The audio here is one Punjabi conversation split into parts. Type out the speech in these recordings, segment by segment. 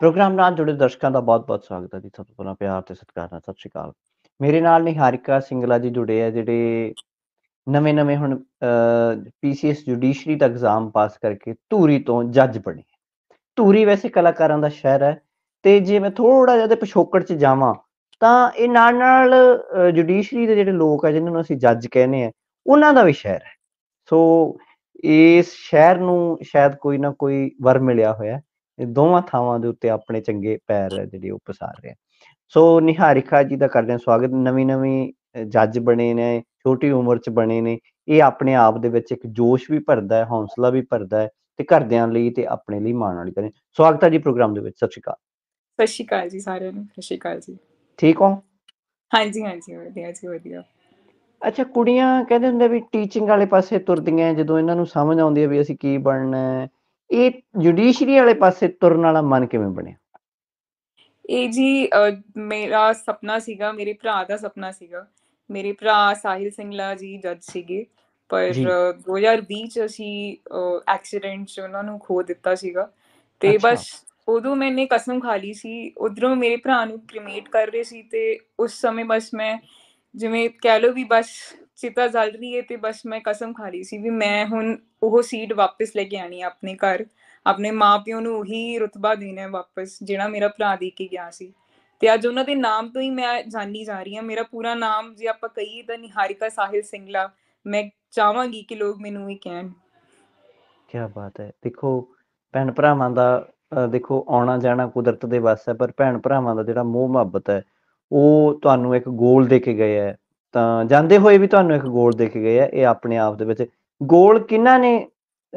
ਪ੍ਰੋਗਰਾਮ ਨਾਲ ਜੁੜੇ ਦਰਸ਼ਕਾਂ ਦਾ ਬਹੁਤ-ਬਹੁਤ ਸਵਾਗਤ ਹੈ ਜੀ ਸਭ ਤੋਂ ਪਹਿਲਾਂ ਪਿਆਰ ਤੇ ਸਤਿਕਾਰ ਨਾਲ ਸਤਿ ਸ਼੍ਰੀ ਅਕਾਲ ਮੇਰੇ ਨਾਲ ਨਿਹਾਰਿਕਾ ਸਿੰਗਲਾ ਜੀ ਜੁੜੇ ਆ ਜਿਹੜੇ ਨਵੇਂ-ਨਵੇਂ ਹੁਣ ਪੀਸੀਐਸ ਜੁਡੀਸ਼ਰੀ ਦਾ ਐਗਜ਼ਾਮ ਪਾਸ ਕਰਕੇ ਧੂਰੀ ਤੋਂ ਜੱਜ ਬਣੇ ਧੂਰੀ ਵੈਸੇ ਕਲਾਕਾਰਾਂ ਦਾ ਸ਼ਹਿਰ ਹੈ ਤੇ ਜੇ ਮੈਂ ਥੋੜਾ ਜਿਹਾ ਦੇ ਪਿਛੋਕੜ 'ਚ ਜਾਵਾਂ ਤਾਂ ਇਹ ਨਾਲ ਨਾਲ ਜੁਡੀਸ਼ਰੀ ਦੇ ਜਿਹੜੇ ਲੋਕ ਆ ਜਿਨ੍ਹਾਂ ਨੂੰ ਅਸੀਂ ਜੱਜ ਕਹਿੰਦੇ ਆ ਉਹਨਾਂ ਦਾ ਵੀ ਸ਼ਹਿਰ ਹੈ ਸੋ ਇਸ ਸ਼ਹਿਰ ਨੂੰ ਸ਼ਾਇਦ ਕੋਈ ਨਾ ਕੋਈ ਵਰ ਮਿਲਿਆ ਹੋਇਆ ਇਹ ਦੋਵਾਂ ਥਾਵਾਂ ਦੇ ਉੱਤੇ ਆਪਣੇ ਚੰਗੇ ਪੈਰ ਜਿਹੜੇ ਉਹ ਪਸਾਰ ਰਿਹਾ ਸੋ ਨਿਹਾਰਿਕਾ ਜੀ ਦਾ ਕਰਦੇ ਹਾਂ ਸਵਾਗਤ ਨਵੀਂ ਨਵੀਂ ਜੱਜ ਬਣੇ ਨੇ ਛੋਟੀ ਉਮਰ 'ਚ ਬਣੇ ਨੇ ਇਹ ਆਪਣੇ ਆਪ ਦੇ ਵਿੱਚ ਇੱਕ ਜੋਸ਼ ਵੀ ਭਰਦਾ ਹੈ ਹੌਸਲਾ ਵੀ ਭਰਦਾ ਹੈ ਤੇ ਘਰਦਿਆਂ ਲਈ ਤੇ ਆਪਣੇ ਲਈ ਮਾਣ ਵਾਲੀ ਕਰੇ ਸਵਾਗਤ ਹੈ ਜੀ ਪ੍ਰੋਗਰਾਮ ਦੇ ਵਿੱਚ ਸਤਿ ਸ਼੍ਰੀ ਅਕਾਲ ਸਤਿ ਸ਼੍ਰੀ ਅਕਾਲ ਜੀ ਸਾਰਿਆਂ ਨੂੰ ਸਤਿ ਸ਼੍ਰੀ ਅਕਾਲ ਜੀ ਠੀਕ ਹੋ ਹਾਂਜੀ ਹਾਂਜੀ ਵਧੀਆ ਜੀ ਵਧੀਆ ਅੱਛਾ ਕੁੜੀਆਂ ਕਹਿੰਦੇ ਹੁੰਦੇ ਵੀ ਟੀਚਿੰਗ ਵਾਲੇ ਪਾਸੇ ਤੁਰਦੀਆਂ ਜਦੋਂ ਇਹਨਾਂ ਨੂੰ ਸਮਝ ਆਉਂਦੀ ਹੈ ਵੀ ਅਸੀਂ ਕੀ ਬਣਨਾ ਹੈ ਇਹ ਜੁਡੀਸ਼ਰੀ ਵਾਲੇ ਪਾਸੇ ਤੁਰਨ ਵਾਲਾ ਮਨ ਕਿਵੇਂ ਬਣਿਆ ਇਹ ਜੀ ਮੇਰਾ ਸੁਪਨਾ ਸੀਗਾ ਮੇਰੇ ਭਰਾ ਦਾ ਸੁਪਨਾ ਸੀਗਾ ਮੇਰੇ ਭਰਾ ਸਾਹਿਲ ਸਿੰਘਲਾ ਜੀ ਜੱਜ ਸੀਗੇ ਪਰ 2020 ਚ ਅਸੀਂ ਐਕਸੀਡੈਂਟ ਚ ਉਹਨਾਂ ਨੂੰ ਖੋ ਦਿੱਤਾ ਸੀਗਾ ਤੇ ਬਸ ਉਦੋਂ ਮੈਨੇ ਕਸਮ ਖਾ ਲਈ ਸੀ ਉਧਰੋਂ ਮੇਰੇ ਭਰਾ ਨੂੰ ਕ੍ਰੀਮੇਟ ਕਰ ਰਹੇ ਸੀ ਤੇ ਉਸ ਸਮੇਂ ਬਸ ਮੈਂ ਜਿਵੇਂ ਕਹਿ ਲੋ ਵੀ ਬਸ ਚਿਤਾ ਜਲ ਰਹੀ ਹੈ ਤੇ ਬਸ ਮੈਂ ਕਸਮ ਖਾ ਲਈ ਸੀ ਵੀ ਮੈਂ ਹੁਣ ਉਹ ਸੀਟ ਵਾਪਸ ਲੈ ਕੇ ਆਣੀ ਹੈ ਆਪਣੇ ਘਰ ਆਪਣੇ ਮਾਪਿਓ ਨੂੰ ਉਹੀ ਰਤਬਾ ਦੇਣਾ ਹੈ ਵਾਪਸ ਜਿਹੜਾ ਮੇਰਾ ਭਰਾ ਦੇ ਕੇ ਗਿਆ ਸੀ ਤੇ ਅੱਜ ਉਹਨਾਂ ਦੇ ਨਾਮ ਤੋਂ ਹੀ ਮੈਂ ਜਾਣੀ ਜਾ ਰਹੀ ਹਾਂ ਮੇਰਾ ਪੂਰਾ ਨਾਮ ਜੇ ਆਪਾਂ ਕਹੀ ਤਾਂ ਨਿਹਾਰਿਕਾ ਸਾਹਿਲ ਸਿੰਘਲਾ ਮੈਂ ਚਾਹਾਂਗੀ ਕਿ ਲੋਕ ਮੈਨੂੰ ਇਹ ਕਹਿਣ ਕੀ ਬਾਤ ਹੈ ਦੇਖੋ ਭੈਣ ਭਰਾਵਾਂ ਦਾ ਦੇਖੋ ਆਉਣਾ ਜਾਣਾ ਕੁਦਰਤ ਦੇ ਵੱਸ ਹੈ ਪਰ ਭੈਣ ਭਰਾਵਾਂ ਦਾ ਜਿਹੜਾ ਮੋਹ ਮੁਹੱਬਤ ਹੈ ਉਹ ਤੁਹਾਨੂੰ ਇੱਕ ਗੋਲ ਦੇ ਕੇ ਗਏ ਹੈ ਤਾਂ ਜਾਂਦੇ ਹੋਏ ਵੀ ਤੁਹਾਨੂੰ ਇੱਕ ਗੋਲ ਦਿਖ ਆ ਇਹ ਆਪਣੇ ਆਪ ਦੇ ਵਿੱਚ ਗੋਲ ਕਿਹਨਾਂ ਨੇ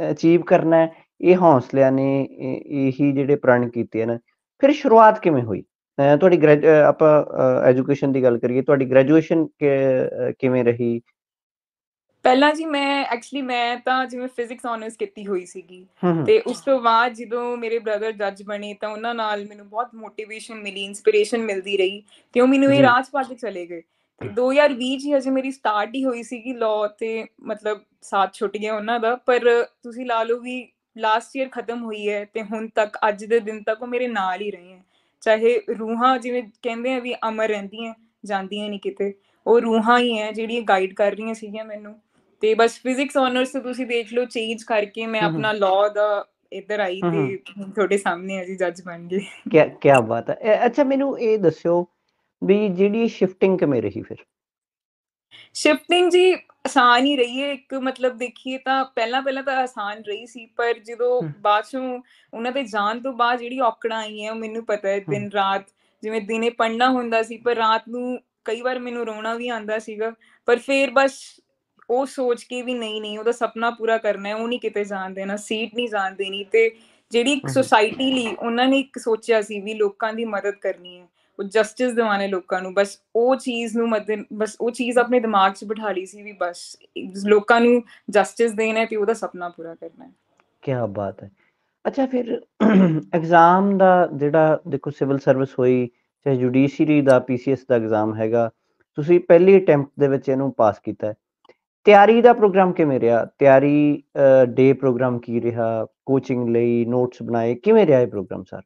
ਅਚੀਵ ਕਰਨਾ ਹੈ ਇਹ ਹੌਸਲਿਆਂ ਨੇ ਇਹੀ ਜਿਹੜੇ ਪ੍ਰਣ ਕੀਤੇ ਨੇ ਫਿਰ ਸ਼ੁਰੂਆਤ ਕਿਵੇਂ ਹੋਈ ਤੁਹਾਡੀ ਆਪਾਂ ਐਜੂਕੇਸ਼ਨ ਦੀ ਗੱਲ ਕਰੀਏ ਤੁਹਾਡੀ ਗ੍ਰੈਜੂਏਸ਼ਨ ਕਿਵੇਂ ਰਹੀ ਪਹਿਲਾਂ ਜੀ ਮੈਂ ਐਕਚੁਅਲੀ ਮੈਂ ਤਾਂ ਜਿਵੇਂ ਫਿਜ਼ਿਕਸ ਆਨਰਸ ਕੀਤੀ ਹੋਈ ਸੀਗੀ ਤੇ ਉਸ ਤੋਂ ਬਾਅਦ ਜਦੋਂ ਮੇਰੇ ਬ੍ਰਦਰ ਜੱਜ ਬਣੇ ਤਾਂ ਉਹਨਾਂ ਨਾਲ ਮੈਨੂੰ ਬਹੁਤ ਮੋਟੀਵੇਸ਼ਨ ਮਿਲੀ ਇਨਸਪੀਰੇਸ਼ਨ ਮਿਲਦੀ ਰਹੀ ਤੇ ਉਹ ਮੈਨੂੰ ਇਹ ਰਾਜ ਪਾ ਕੇ ਚਲੇ ਗਏ 2020 ਜੀ ਹਜੇ ਮੇਰੀ ਸਟਾਰਟ ਹੀ ਹੋਈ ਸੀਗੀ ਲਾਅ ਤੇ ਮਤਲਬ ਸਾਥ ਛੁੱਟ ਗਿਆ ਉਹਨਾਂ ਦਾ ਪਰ ਤੁਸੀਂ ਲਾ ਲਓ ਵੀ ਲਾਸਟ ਈਅਰ ਖਤਮ ਹੋਈ ਹੈ ਤੇ ਹੁਣ ਤੱਕ ਅੱਜ ਦੇ ਦਿਨ ਤੱਕ ਉਹ ਮੇਰੇ ਨਾਲ ਹੀ ਰਹੇ ਹੈ ਚਾਹੇ ਰੂਹਾਂ ਜਿਵੇਂ ਕਹਿੰਦੇ ਆ ਵੀ ਅਮਰ ਰਹਿੰਦੀਆਂ ਜਾਂਦੀਆਂ ਨਹੀਂ ਕਿਤੇ ਉਹ ਰੂਹਾਂ ਹੀ ਹੈ ਜਿਹੜੀਆਂ ਗਾਈਡ ਕਰ ਰਹੀਆਂ ਸੀਗੀਆਂ ਮੈਨੂੰ ਤੇ ਬਸ ਫਿਜ਼ਿਕਸ ਆਨਰਸ ਤੋਂ ਤੁਸੀਂ ਦੇਖ ਲਓ ਚੇਂਜ ਕਰਕੇ ਮੈਂ ਆਪਣਾ ਲਾਅ ਦਾ ਇੱਧਰ ਆਈ ਤੇ ਤੁਹਾਡੇ ਸਾਹਮਣੇ ਅਜੀ ਜੱਜ ਬਣ ਗਏ ਕੀ ਕੀ ਬਾਤ ਹੈ ਅੱਛਾ ਮੈਨੂੰ ਇਹ ਦੱਸਿਓ ਵੀ ਜਿਹੜੀ ਸ਼ਿਫਟਿੰਗ ਕਿਵੇਂ ਰਹੀ ਫਿਰ ਸ਼ਿਫਟਿੰਗ ਜੀ ਆਸਾਨ ਹੀ ਰਹੀ ਹੈ ਇੱਕ ਮਤਲਬ ਦੇਖੀਏ ਤਾਂ ਪਹਿਲਾਂ ਪਹਿਲਾਂ ਤਾਂ ਆਸਾਨ ਰਹੀ ਸੀ ਪਰ ਜਦੋਂ ਬਾਅਦ ਚੋਂ ਉਹਨਾਂ ਦੇ ਜਾਣ ਤੋਂ ਬਾਅਦ ਜਿਹੜੀ ਔਕੜਾਂ ਆਈਆਂ ਉਹ ਮੈਨੂੰ ਪਤਾ ਹੈ ਦਿਨ ਰਾਤ ਜਿਵੇਂ ਦਿਨੇ ਪੜਨਾ ਹੁੰਦਾ ਸੀ ਪਰ ਰਾਤ ਨੂੰ ਕਈ ਵਾਰ ਮੈਨੂੰ ਰੋਣਾ ਵੀ ਆਂਦਾ ਸੀਗਾ ਪਰ ਫੇਰ ਬਸ ਉਹ ਸੋਚ ਕੇ ਵੀ ਨਹੀਂ ਨਹੀਂ ਉਹਦਾ ਸੁਪਨਾ ਪੂਰਾ ਕਰਨਾ ਹੈ ਉਹ ਨਹੀਂ ਕਿਤੇ ਜਾਣ ਦੇਣਾ ਸੀਟ ਨਹੀਂ ਜਾਣ ਦੇਣੀ ਤੇ ਜਿਹੜੀ ਇੱਕ ਸੋਸਾਇਟੀ ਲਈ ਉਹਨਾਂ ਨੇ ਇੱਕ ਸੋਚਿਆ ਸੀ ਵੀ ਲੋਕਾਂ ਦੀ ਮਦਦ ਕਰਨੀ ਹੈ ਉਹ ਜਸਟਿਸ ਦਿਵਾਣੇ ਲੋਕਾਂ ਨੂੰ ਬਸ ਉਹ ਚੀਜ਼ ਨੂੰ ਮਦ ਬਸ ਉਹ ਚੀਜ਼ ਆਪਣੇ ਦਿਮਾਗ 'ਚ ਬਿਠਾ ਲਈ ਸੀ ਵੀ ਬਸ ਲੋਕਾਂ ਨੂੰ ਜਸਟਿਸ ਦੇਣਾ ਤੇ ਉਹਦਾ ਸੁਪਨਾ ਪੂਰਾ ਕਰਨਾ ਹੈ ਕੀ ਬਾਤ ਹੈ ਅੱਛਾ ਫਿਰ ਐਗਜ਼ਾਮ ਦਾ ਜਿਹੜਾ ਦੇਖੋ ਸਿਵਲ ਸਰਵਿਸ ਹੋਈ ਚਾਹੇ ਜੁਡੀਸ਼ੀਰੀ ਦਾ ਪੀਸੀਐਸ ਦਾ ਐਗਜ਼ਾਮ ਹੈਗਾ ਤੁਸੀਂ ਪਹਿਲੀ ਅਟੈਂਪਟ ਦੇ ਵਿੱਚ ਇਹਨੂੰ ਪਾਸ ਕੀਤਾ ਤਿਆਰੀ ਦਾ ਪ੍ਰੋਗਰਾਮ ਕਿਵੇਂ ਰਿਹਾ ਤਿਆਰੀ ਡੇ ਪ੍ਰੋਗਰਾਮ ਕੀ ਰਿਹਾ ਕੋਚਿੰਗ ਲਈ ਨੋਟਸ ਬਣਾਏ ਕਿਵੇਂ ਰਿਹਾ ਇਹ ਪ੍ਰੋਗਰਾਮ ਸਰ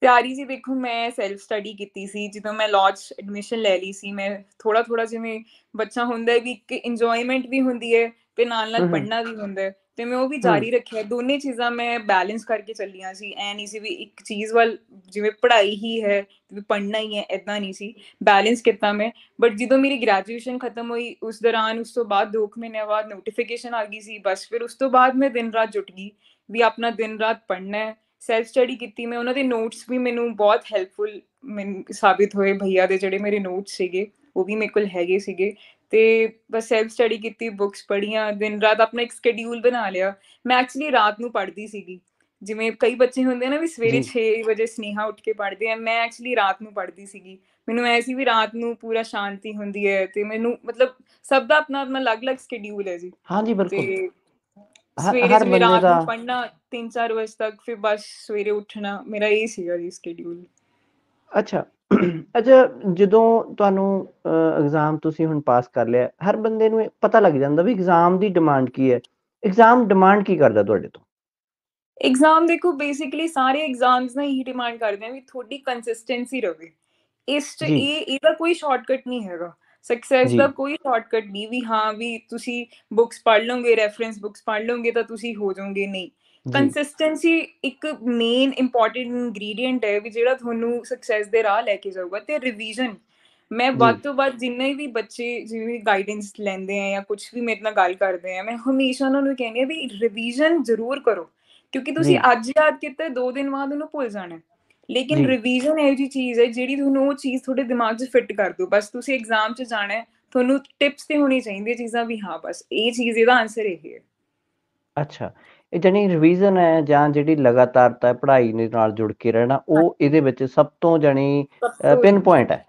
ਤਿਆਰੀ ਜੀ ਵੇਖੋ ਮੈਂ ਸੈਲਫ ਸਟੱਡੀ ਕੀਤੀ ਸੀ ਜਦੋਂ ਮੈਂ ਲਾਜ ਐਡਮਿਸ਼ਨ ਲੈ ਲਈ ਸੀ ਮੈਂ ਥੋੜਾ ਥੋੜਾ ਜਿਵੇਂ ਬੱਚਾ ਹੁੰਦਾ ਵੀ ਇੱਕ ਇੰਜੋਇਮੈਂਟ ਵੀ ਹੁੰਦੀ ਹੈ ਤੇ ਨਾਲ ਨਾਲ ਪੜਨਾ ਵੀ ਹੁੰਦਾ ਤੇ ਮੈਂ ਉਹ ਵੀ ਜਾਰੀ ਰੱਖਿਆ ਦੋਨੇ ਚੀਜ਼ਾਂ ਮੈਂ ਬੈਲੈਂਸ ਕਰਕੇ ਚੱਲੀਆਂ ਸੀ ਐ ਨਹੀਂ ਸੀ ਵੀ ਇੱਕ ਚੀਜ਼ ਵੱਲ ਜਿਵੇਂ ਪੜ੍ਹਾਈ ਹੀ ਹੈ ਵੀ ਪੜ੍ਹਨਾ ਹੀ ਹੈ ਐਦਾਂ ਨਹੀਂ ਸੀ ਬੈਲੈਂਸ ਕੀਤਾ ਮੈਂ ਬਟ ਜਦੋਂ ਮੇਰੀ ਗ੍ਰੈਜੂਏਸ਼ਨ ਖਤਮ ਹੋਈ ਉਸ ਦੌਰਾਨ ਉਸ ਤੋਂ ਬਾਅਦ 2 ਮਹੀਨੇ ਬਾਅਦ ਨੋਟੀਫਿਕੇਸ਼ਨ ਆ ਗਈ ਸੀ ਬਸ ਫਿਰ ਉਸ ਤੋਂ ਬਾਅਦ ਮੈਂ ਦਿਨ ਰਾਤ ਜੁਟ ਗਈ ਵੀ ਆਪਣਾ ਦਿਨ ਰਾਤ ਪੜ੍ਹਨਾ ਹੈ ਸੈਲਫ ਸਟੱਡੀ ਕੀਤੀ ਮੈਂ ਉਹਨਾਂ ਦੇ ਨੋਟਸ ਵੀ ਮੈਨੂੰ ਬਹੁਤ ਹੈਲਪਫੁਲ ਮੈਨੂੰ ਸਾਬਿਤ ਹੋਏ ਭਈਆ ਦੇ ਜਿਹੜੇ ਮੇਰੇ ਨੋਟਸ ਸੀਗੇ ਉਹ ਵੀ ਮੇਰੇ ਕੋਲ ਹੈਗੇ ਸੀਗੇ ਤੇ ਬਸ ਸੈਲਫ ਸਟੱਡੀ ਕੀਤੀ ਬੁੱਕਸ ਪੜ੍ਹੀਆਂ ਦਿਨ ਰਾਤ ਆਪਣਾ ਇੱਕ ਸ케ਡਿਊਲ ਬਣਾ ਲਿਆ ਮੈਂ ਐਕਚੁਅਲੀ ਰਾਤ ਨੂੰ ਪੜ੍ਹਦੀ ਸੀਗੀ ਜਿਵੇਂ ਕਈ ਬੱਚੇ ਹੁੰਦੇ ਨਾ ਵੀ ਸਵੇਰੇ 6 ਵਜੇ ਸਨੇਹਾ ਉੱਠ ਕੇ ਪੜ੍ਹਦੇ ਆ ਮੈਂ ਐਕਚੁਅਲੀ ਰਾਤ ਨੂੰ ਪੜ੍ਹਦੀ ਸੀਗੀ ਮੈਨੂੰ ਐ ਸੀ ਵੀ ਰਾਤ ਨੂੰ ਪੂਰਾ ਸ਼ਾਂਤੀ ਹੁੰਦੀ ਹੈ ਤੇ ਮੈਨੂੰ ਮਤਲਬ ਸਭ ਦਾ ਆਪਣਾ ਆਪਣਾ ਅਲੱਗ-ਅਲੱਗ ਸ਼ਡਿਊਲ ਹੈ ਜੀ ਹਾਂਜੀ ਬਿਲਕੁਲ ਸਵੇਰੇ ਹਰ ਬੰਦੇ ਰਾਤ ਨੂੰ ਪੜਨਾ 3-4 ਵਜੇ ਤੱਕ ਫਿਰ ਬਸ ਸਵੇਰੇ ਉੱਠਣਾ ਮੇਰਾ ਇਹ ਸੀਗਾ ਜੀ ਸ਼ਡਿਊਲ ਅੱਛਾ ਅੱਛਾ ਜਦੋਂ ਤੁਹਾਨੂੰ ਐਗਜ਼ਾਮ ਤੁਸੀਂ ਹੁਣ ਪਾਸ ਕਰ ਲਿਆ ਹਰ ਬੰਦੇ ਨੂੰ ਪਤਾ ਲੱਗ ਜਾਂਦਾ ਵੀ ਐਗਜ਼ਾਮ ਦੀ ਡਿਮਾਂਡ ਕੀ ਹੈ ਐਗਜ਼ਾਮ ਡਿਮਾਂਡ ਕੀ ਕਰਦਾ ਤੁਹਾਡੇ ਤੋਂ ਐਗਜ਼ਾਮ ਦੇਖੋ ਬੇਸਿਕਲੀ ਸਾਰੇ ਐਗਜ਼ਾਮਸ ਨਾ ਹੀ ਡਿਮਾਂਡ ਕਰਦੇ ਆ ਵੀ ਤੁਹਾਡੀ ਕੰਸਿਸਟੈਂਸੀ ਰਵੇ ਇਸ ਤੇ ਇਹ ਇਹਦਾ ਕੋਈ ਸ਼ਾਰਟਕਟ ਨਹੀਂ ਹੈਗਾ ਸਕਸੈਸ ਦਾ ਕੋਈ ਸ਼ਾਰਟਕਟ ਨਹੀਂ ਵੀ ਹਾਂ ਵੀ ਤੁਸੀਂ ਬੁੱਕਸ ਪੜ੍ਹ ਲਓਗੇ ਰੈਫਰੈਂਸ ਬੁੱਕਸ ਪੜ੍ਹ ਲਓਗੇ ਤਾਂ ਤੁਸੀਂ ਹੋ ਜਾਓਗੇ ਨਹੀਂ ਕੰਸਿਸਟੈਂਸੀ ਇੱਕ ਮੇਨ ਇੰਪੋਰਟੈਂਟ ਇਨਗਰੀਡੀਐਂਟ ਹੈ ਵੀ ਜਿਹੜਾ ਤੁਹਾਨੂੰ ਸਕਸੈਸ ਦੇ ਰਾਹ ਲੈ ਕੇ ਜਾਊਗਾ ਤੇ ਰਿਵੀਜ਼ਨ ਮੈਂ ਵੱਧ ਤੋਂ ਵੱਧ ਜਿੰਨੇ ਵੀ ਬੱਚੇ ਜਿਵੇਂ ਗਾਈਡੈਂਸ ਲੈਂਦੇ ਆ ਜਾਂ ਕੁਝ ਵੀ ਮੇਰੇ ਨਾਲ ਗੱਲ ਕਰਦੇ ਆ ਮੈਂ ਹਮੇਸ਼ਾ ਉਹਨਾਂ ਨੂੰ ਕਹਿੰਦੀ ਆ ਵੀ ਰਿਵੀਜ਼ਨ ਜ਼ਰੂਰ ਕਰੋ ਕਿਉਂਕਿ ਤੁਸੀਂ ਅੱਜ ਯਾਦ ਕੀਤਾ 2 ਦਿਨ ਬਾਅਦ ਉਹਨੂੰ ਭੁੱਲ ਜਾਣਾ ਲੇਕਿਨ ਰਿਵੀਜ਼ਨ ਇਹ ਜੀ ਚੀਜ਼ ਹੈ ਜਿਹੜੀ ਤੁਹਾਨੂੰ ਉਹ ਚੀਜ਼ ਤੁਹਾਡੇ ਦਿਮਾਗ 'ਚ ਫਿੱਟ ਕਰ ਦੋ ਬਸ ਤੁਸੀਂ ਐਗਜ਼ਾਮ 'ਚ ਜਾਣਾ ਹੈ ਤੁਹਾਨੂੰ ਟਿਪਸ ਤੇ ਹੋਣੀ ਚਾਹੀਦੀ ਚੀਜ਼ਾਂ ਵੀ ਹਾਂ ਬਸ ਇਹ ਚੀਜ਼ ਇਹਦਾ ਆਨਸਰ ਇਹ ਹੈ ਅੱਛਾ ਇਹ ਜਿਹੜੀ ਰਿਵੀਜ਼ਨ ਹੈ ਜਾਂ ਜਿਹੜੀ ਲਗਾਤਾਰਤਾ ਪੜ੍ਹਾਈ ਦੇ ਨਾਲ ਜੁੜ ਕੇ ਰਹਿਣਾ ਉਹ ਇਹਦੇ ਵਿੱਚ ਸਭ ਤੋਂ ਜਣੀ ਪਿਨ ਪੁਆਇੰਟ ਹੈ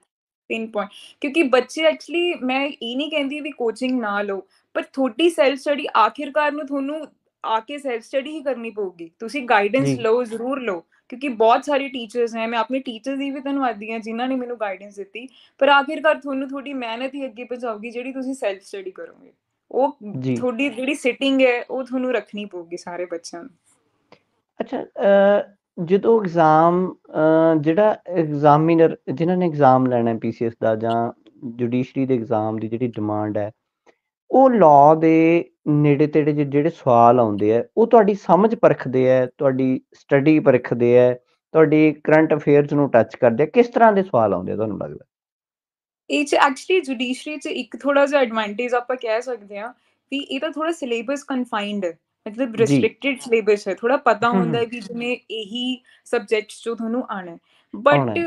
ਪਿਨ ਪੁਆਇੰਟ ਕਿਉਂਕਿ ਬੱਚੇ ਐਕਚੁਅਲੀ ਮੈਂ ਇਹ ਨਹੀਂ ਕਹਿੰਦੀ ਵੀ ਕੋਚਿੰਗ ਨਾ ਲਓ ਪਰ ਥੋੜੀ ਸੈਲਫ ਸਟੱਡੀ ਆਖਿਰਕਾਰ ਨੂੰ ਤੁਹਾਨੂੰ ਆ ਕੇ ਸੈਲਫ ਸਟੱਡੀ ਹੀ ਕਰਨੀ ਪਊਗੀ ਤੁਸੀਂ ਗਾਈਡੈਂਸ ਲਓ ਜ਼ਰੂਰ ਲਓ ਕਿਉਂਕਿ ਬਹੁਤ ਸਾਰੇ ਟੀਚਰਸ ਨੇ ਮੈਂ ਆਪਣੇ ਟੀਚਰਸ ਦੀ ਵੀ ਧੰਨਵਾਦੀ ਹਾਂ ਜਿਨ੍ਹਾਂ ਨੇ ਮੈਨੂੰ ਗਾਈਡੈਂਸ ਦਿੱਤੀ ਪਰ ਆਖਿਰਕਾਰ ਤੁਹਾਨੂੰ ਤੁਹਾਡੀ ਮਿਹਨਤ ਹੀ ਅੱਗੇ ਪਹੁੰਚਾਉਗੀ ਜਿਹੜੀ ਤੁਸੀਂ ਸੈਲਫ ਸਟੱਡੀ ਕਰੋਗੇ ਉਹ ਤੁਹਾਡੀ ਜਿਹੜੀ ਸਿਟਿੰਗ ਹੈ ਉਹ ਤੁਹਾਨੂੰ ਰੱਖਣੀ ਪਊਗੀ ਸਾਰੇ ਬੱਚਿਆਂ ਨੂੰ ਅੱਛਾ ਜਦੋਂ ਐਗਜ਼ਾਮ ਜਿਹੜਾ ਐਗਜ਼ਾਮੀਨਰ ਜਿਨ੍ਹਾਂ ਨੇ ਐਗਜ਼ਾਮ ਲੈਣਾ ਹੈ ਪੀਸੀਐਸ ਦਾ ਜਾਂ ਜੁਡੀਸ਼ਰੀ ਦੇ ਐਗਜ਼ਾਮ ਦੀ ਜਿਹੜੀ ਡਿਮਾਂਡ ਹੈ ਉਹ ਲਾ ਦੇ ਨੇੜੇ ਤੇੜੇ ਜਿਹੜੇ ਸਵਾਲ ਆਉਂਦੇ ਆ ਉਹ ਤੁਹਾਡੀ ਸਮਝ ਪਰਖਦੇ ਆ ਤੁਹਾਡੀ ਸਟੱਡੀ ਪਰਖਦੇ ਆ ਤੁਹਾਡੀ ਕਰੰਟ ਅਫੇਅਰਸ ਨੂੰ ਟੱਚ ਕਰਦੇ ਆ ਕਿਸ ਤਰ੍ਹਾਂ ਦੇ ਸਵਾਲ ਆਉਂਦੇ ਆ ਤੁਹਾਨੂੰ ਲੱਗਦਾ ਇਹ ਚ ਐਕਚੁਅਲੀ ਜੁਡੀਸ਼ਰੀ ਚ ਇੱਕ ਥੋੜਾ ਜਿਹਾ ਐਡਵਾਂਟੇਜ ਆਪਾਂ ਕਹਿ ਸਕਦੇ ਆ ਵੀ ਇਹ ਤਾਂ ਥੋੜਾ ਸਿਲੇਬਸ ਕਨਫਾਈਨਡ ਹੈ ਮਤਲਬ ਰੈਸਟ੍ਰਿਕਟਿਡ ਸਿਲੇਬਸ ਹੈ ਥੋੜਾ ਪਤਾ ਹੁੰਦਾ ਹੈ ਕਿ ਜਿਵੇਂ ਇਹੀ ਸਬਜੈਕਟਸ ਜੋ ਤੁਹਾਨੂੰ ਆਣਾ ਬਟ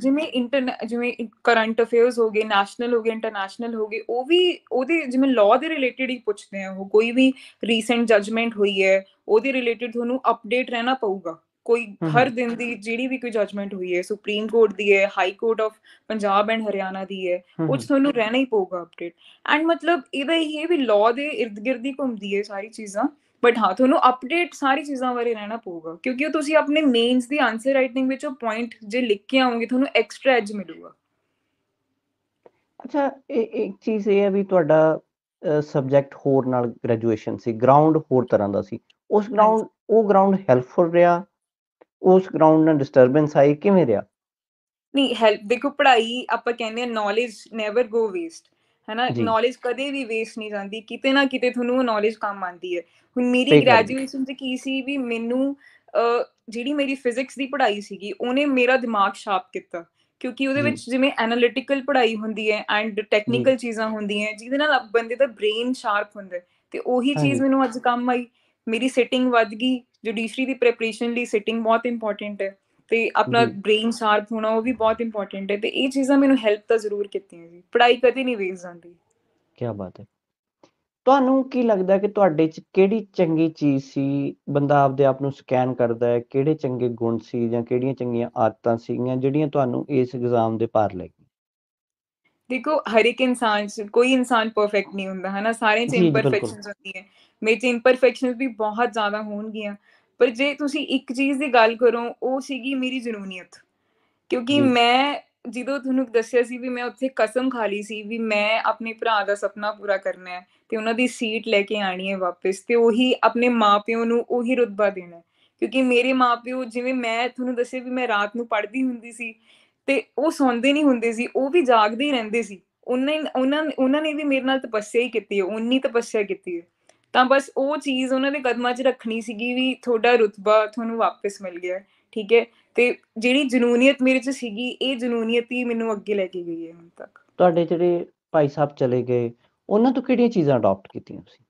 ਜਿਵੇਂ ਇੰਟਰ ਜਿਵੇਂ ਕਰੰਟ ਅਫੇਅਰਸ ਹੋ ਗਏ ਨੈਸ਼ਨਲ ਹੋ ਗਏ ਇੰਟਰਨੈਸ਼ਨਲ ਹੋ ਗਏ ਉਹ ਵੀ ਉਹਦੇ ਜਿਵੇਂ ਲਾਅ ਦੇ ਰਿਲੇਟਡ ਹੀ ਪੁੱਛਦੇ ਆ ਉਹ ਕੋਈ ਵੀ ਰੀਸੈਂਟ ਜਜਮੈਂਟ ਹੋਈ ਹੈ ਉਹਦੇ ਰਿਲੇਟਡ ਤੁਹਾਨੂੰ ਅਪਡੇਟ ਰਹਿਣਾ ਪਊਗਾ ਕੋਈ ਹਰ ਦਿਨ ਦੀ ਜਿਹੜੀ ਵੀ ਕੋਈ ਜਜਮੈਂਟ ਹੋਈ ਹੈ ਸੁਪਰੀਮ ਕੋਰਟ ਦੀ ਹੈ high court of Punjab and Haryana ਦੀ ਹੈ ਉਹ ਤੁਹਾਨੂੰ ਰਹਿਣਾ ਹੀ ਪਊਗਾ ਅਪਡੇਟ ਐਂਡ ਮਤਲਬ ਇਹਦਾ ਇਹ ਵੀ ਲਾਅ ਦੇ ird-gird ਹੀ ਘੁੰਮਦੀ ਹੈ ਸਾਰੀ ਚੀਜ਼ਾਂ ਬਟ ਹਾਂ ਤੁਹਾਨੂੰ ਅਪਡੇਟ ਸਾਰੀ ਚੀਜ਼ਾਂ ਬਾਰੇ ਰਹਿਣਾ ਪਊਗਾ ਕਿਉਂਕਿ ਉਹ ਤੁਸੀਂ ਆਪਣੇ ਮੇਨਸ ਦੀ ਆਨਸਰ ਰਾਈਟਿੰਗ ਵਿੱਚ ਉਹ ਪੁਆਇੰਟ ਜੇ ਲਿਖ ਕੇ ਆਉਂਗੇ ਤੁਹਾਨੂੰ ਐਕਸਟਰਾ ਐਜ ਮਿਲੂਗਾ ਅੱਛਾ ਇੱਕ ਚੀਜ਼ ਇਹ ਹੈ ਵੀ ਤੁਹਾਡਾ ਸਬਜੈਕਟ ਹੋਰ ਨਾਲ ਗ੍ਰੈਜੂਏਸ਼ਨ ਸੀ ਗਰਾਊਂਡ ਹੋਰ ਤਰ੍ਹਾਂ ਦਾ ਸੀ ਉਸ ਗਰਾਊਂਡ ਉਹ ਗਰਾਊਂਡ ਹੈਲਪਫੁਲ ਰਿਹਾ ਉਸ ਗਰਾਊਂਡ ਨਾਲ ਡਿਸਟਰਬੈਂਸ ਆਈ ਕਿਵੇਂ ਰਿਹਾ ਨਹੀਂ ਹੈਲਪ ਦੇਖੋ ਪੜ੍ਹਾਈ ਆਪਾਂ ਕਹਿੰਦੇ ਆ ਨੌਲੇਜ ਨੈਵਰ ਗੋ ਵੇਸਟ ਹੈਨਾ ਨੌਲੇਜ ਕਦੇ ਵੀ ਵੇਸਟ ਨਹੀਂ ਜਾਂਦੀ ਕਿਤੇ ਨਾ ਕਿਤੇ ਤੁਹਾਨੂੰ ਨੌਲੇਜ ਕੰਮ ਆਉਂਦੀ ਹੈ ਹੁਣ ਮੇਰੀ ਗ੍ਰੈਜੂਏਸ਼ਨ ਤੇ ਕੀ ਸੀ ਵੀ ਮੈਨੂੰ ਜਿਹੜੀ ਮੇਰੀ ਫਿਜ਼ਿਕਸ ਦੀ ਪੜ੍ਹਾਈ ਸੀਗੀ ਉਹਨੇ ਮੇਰਾ ਦਿਮਾਗ ਸ਼ਾਰਪ ਕੀਤਾ ਕਿਉਂਕਿ ਉਹਦੇ ਵਿੱਚ ਜਿਵੇਂ ਐਨਾਲਿਟੀਕਲ ਪੜ੍ਹਾਈ ਹੁੰਦੀ ਹੈ ਐਂਡ ਟੈਕਨੀਕਲ ਚੀਜ਼ਾਂ ਹੁੰਦੀਆਂ ਜਿਹਦੇ ਨਾਲ ਬੰਦੇ ਦਾ ਬ੍ਰੇਨ ਸ਼ਾਰਪ ਹੁੰਦਾ ਤੇ ਉਹੀ ਚੀਜ਼ ਮੈਨੂੰ ਅੱਜ ਕੰਮ ਆਈ ਮੇਰੀ ਸਿਟਿੰਗ ਵੱਧ ਗਈ ਜੁਡੀਸ਼ਰੀ ਦੀ ਪ੍ਰੈਪਰੇਸ਼ਨ ਲਈ ਸਿਟਿੰਗ ਬਹੁਤ ਇੰਪੋਰਟੈਂਟ ਹੈ ਤੇ ਆਪਣਾ ਬ੍ਰੇਨ ਸ਼ਾਰਪ ਹੋਣਾ ਉਹ ਵੀ ਬਹੁਤ ਇੰਪੋਰਟੈਂਟ ਹੈ ਤੇ ਇਹ ਚੀਜ਼ਾਂ ਮੈਨੂੰ ਹੈਲਪ ਤਾਂ ਜ਼ਰੂਰ ਕੀਤੀਆਂ ਜੀ ਪੜਾਈ ਕਦੀ ਨਹੀਂ ਵੇਸ ਜਾਂਦੀ ਕੀ ਬਾਤ ਹੈ ਤੁਹਾਨੂੰ ਕੀ ਲੱਗਦਾ ਕਿ ਤੁਹਾਡੇ ਚ ਕਿਹੜੀ ਚੰਗੀ ਚੀਜ਼ ਸੀ ਬੰਦਾ ਆਪਦੇ ਆਪ ਨੂੰ ਸਕੈਨ ਕਰਦਾ ਹੈ ਕਿਹੜੇ ਚੰਗੇ ਗੁਣ ਸੀ ਜਾਂ ਕਿਹੜੀਆਂ ਚੰਗੀਆਂ ਆਦਤਾਂ ਸੀਗੀਆਂ ਜਿਹੜੀਆਂ ਤੁਹਾਨੂੰ ਇਸ ਐਗਜ਼ਾਮ ਦੇ ਪਾਰ ਲੈ ਗਈ ਦੇਖੋ ਹਰ ਇੱਕ ਇਨਸਾਨ ਚ ਕੋਈ ਇਨਸਾਨ ਪਰਫੈਕਟ ਨਹੀਂ ਹੁੰਦਾ ਹਨਾ ਸਾਰੇ ਚ ਇੰਪਰਫੈਕਸ਼ਨਸ ਹੁੰਦੀ ਹੈ ਮੇਰੇ ਚ ਇੰਪਰਫੈਕਸ਼ਨਸ ਵੀ ਬਹੁਤ ਜ਼ਿਆਦਾ ਹੋਣਗੀਆਂ ਪਰ ਜੇ ਤੁਸੀਂ ਇੱਕ ਚੀਜ਼ ਦੀ ਗੱਲ ਕਰੋ ਉਹ ਸੀਗੀ ਮੇਰੀ ਜਨੂਨੀਅਤ ਕਿਉਂਕਿ ਮੈਂ ਜਦੋਂ ਤੁਹਾਨੂੰ ਦੱਸਿਆ ਸੀ ਵੀ ਮੈਂ ਉੱਥੇ ਕਸਮ ਖਾ ਲਈ ਸੀ ਵੀ ਮੈਂ ਆਪਣੇ ਭਰਾ ਦਾ ਸੁਪਨਾ ਪੂਰਾ ਕਰਨਾ ਹੈ ਤੇ ਉਹਨਾਂ ਦੀ ਸੀਟ ਲੈ ਕੇ ਆਣੀ ਹੈ ਵਾਪਸ ਤੇ ਉਹੀ ਆਪਣੇ ਮਾਪਿਓ ਨੂੰ ਉਹੀ ਰੁਤਬਾ ਦੇਣਾ ਕਿਉਂਕਿ ਮੇਰੇ ਮਾਪਿਓ ਜਿਵੇਂ ਮੈਂ ਤੁਹਾਨੂੰ ਦੱਸਿਆ ਵੀ ਮੈਂ ਰਾਤ ਨੂੰ ਪੜ੍ਹਦੀ ਹੁੰਦੀ ਸੀ ਤੇ ਉਹ ਸੌਂਦੇ ਨਹੀਂ ਹੁੰਦੇ ਸੀ ਉਹ ਵੀ ਜਾਗਦੇ ਹੀ ਰਹਿੰਦੇ ਸੀ ਉਹਨਾਂ ਉਹਨਾਂ ਉਹਨਾਂ ਨੇ ਵੀ ਮੇਰੇ ਨਾਲ ਤਪੱਸਿਆ ਹੀ ਕੀਤੀ ਹੈ ਉਨੀ ਤਪੱਸਿਆ ਕੀਤੀ ਹੈ ਤਾਂ ਬਸ ਉਹ ਚੀਜ਼ ਉਹਨਾਂ ਦੇ ਕਦਮਾਂ 'ਚ ਰੱਖਣੀ ਸੀਗੀ ਵੀ ਤੁਹਾਡਾ ਰੁਤਬਾ ਤੁਹਾਨੂੰ ਵਾਪਸ ਮਿਲ ਗਿਆ ਠੀਕ ਹੈ ਤੇ ਜਿਹੜੀ ਜਨੂਨੀਅਤ ਮੇਰੇ 'ਚ ਸੀਗੀ ਇਹ ਜਨੂਨੀਅਤ ਹੀ ਮੈਨੂੰ ਅੱਗੇ ਲੈ ਕੇ ਗਈ ਹੈ ਹੁਣ ਤੱਕ ਤੁਹਾਡੇ ਜਿਹੜੇ ਭਾਈ ਸਾਹਿਬ ਚਲੇ ਗਏ ਉਹਨਾਂ ਤੋਂ ਕਿਹੜੀਆਂ ਚੀਜ਼ਾਂ ਅਡਾਪਟ ਕੀਤੀਆਂ ਤੁਸੀਂ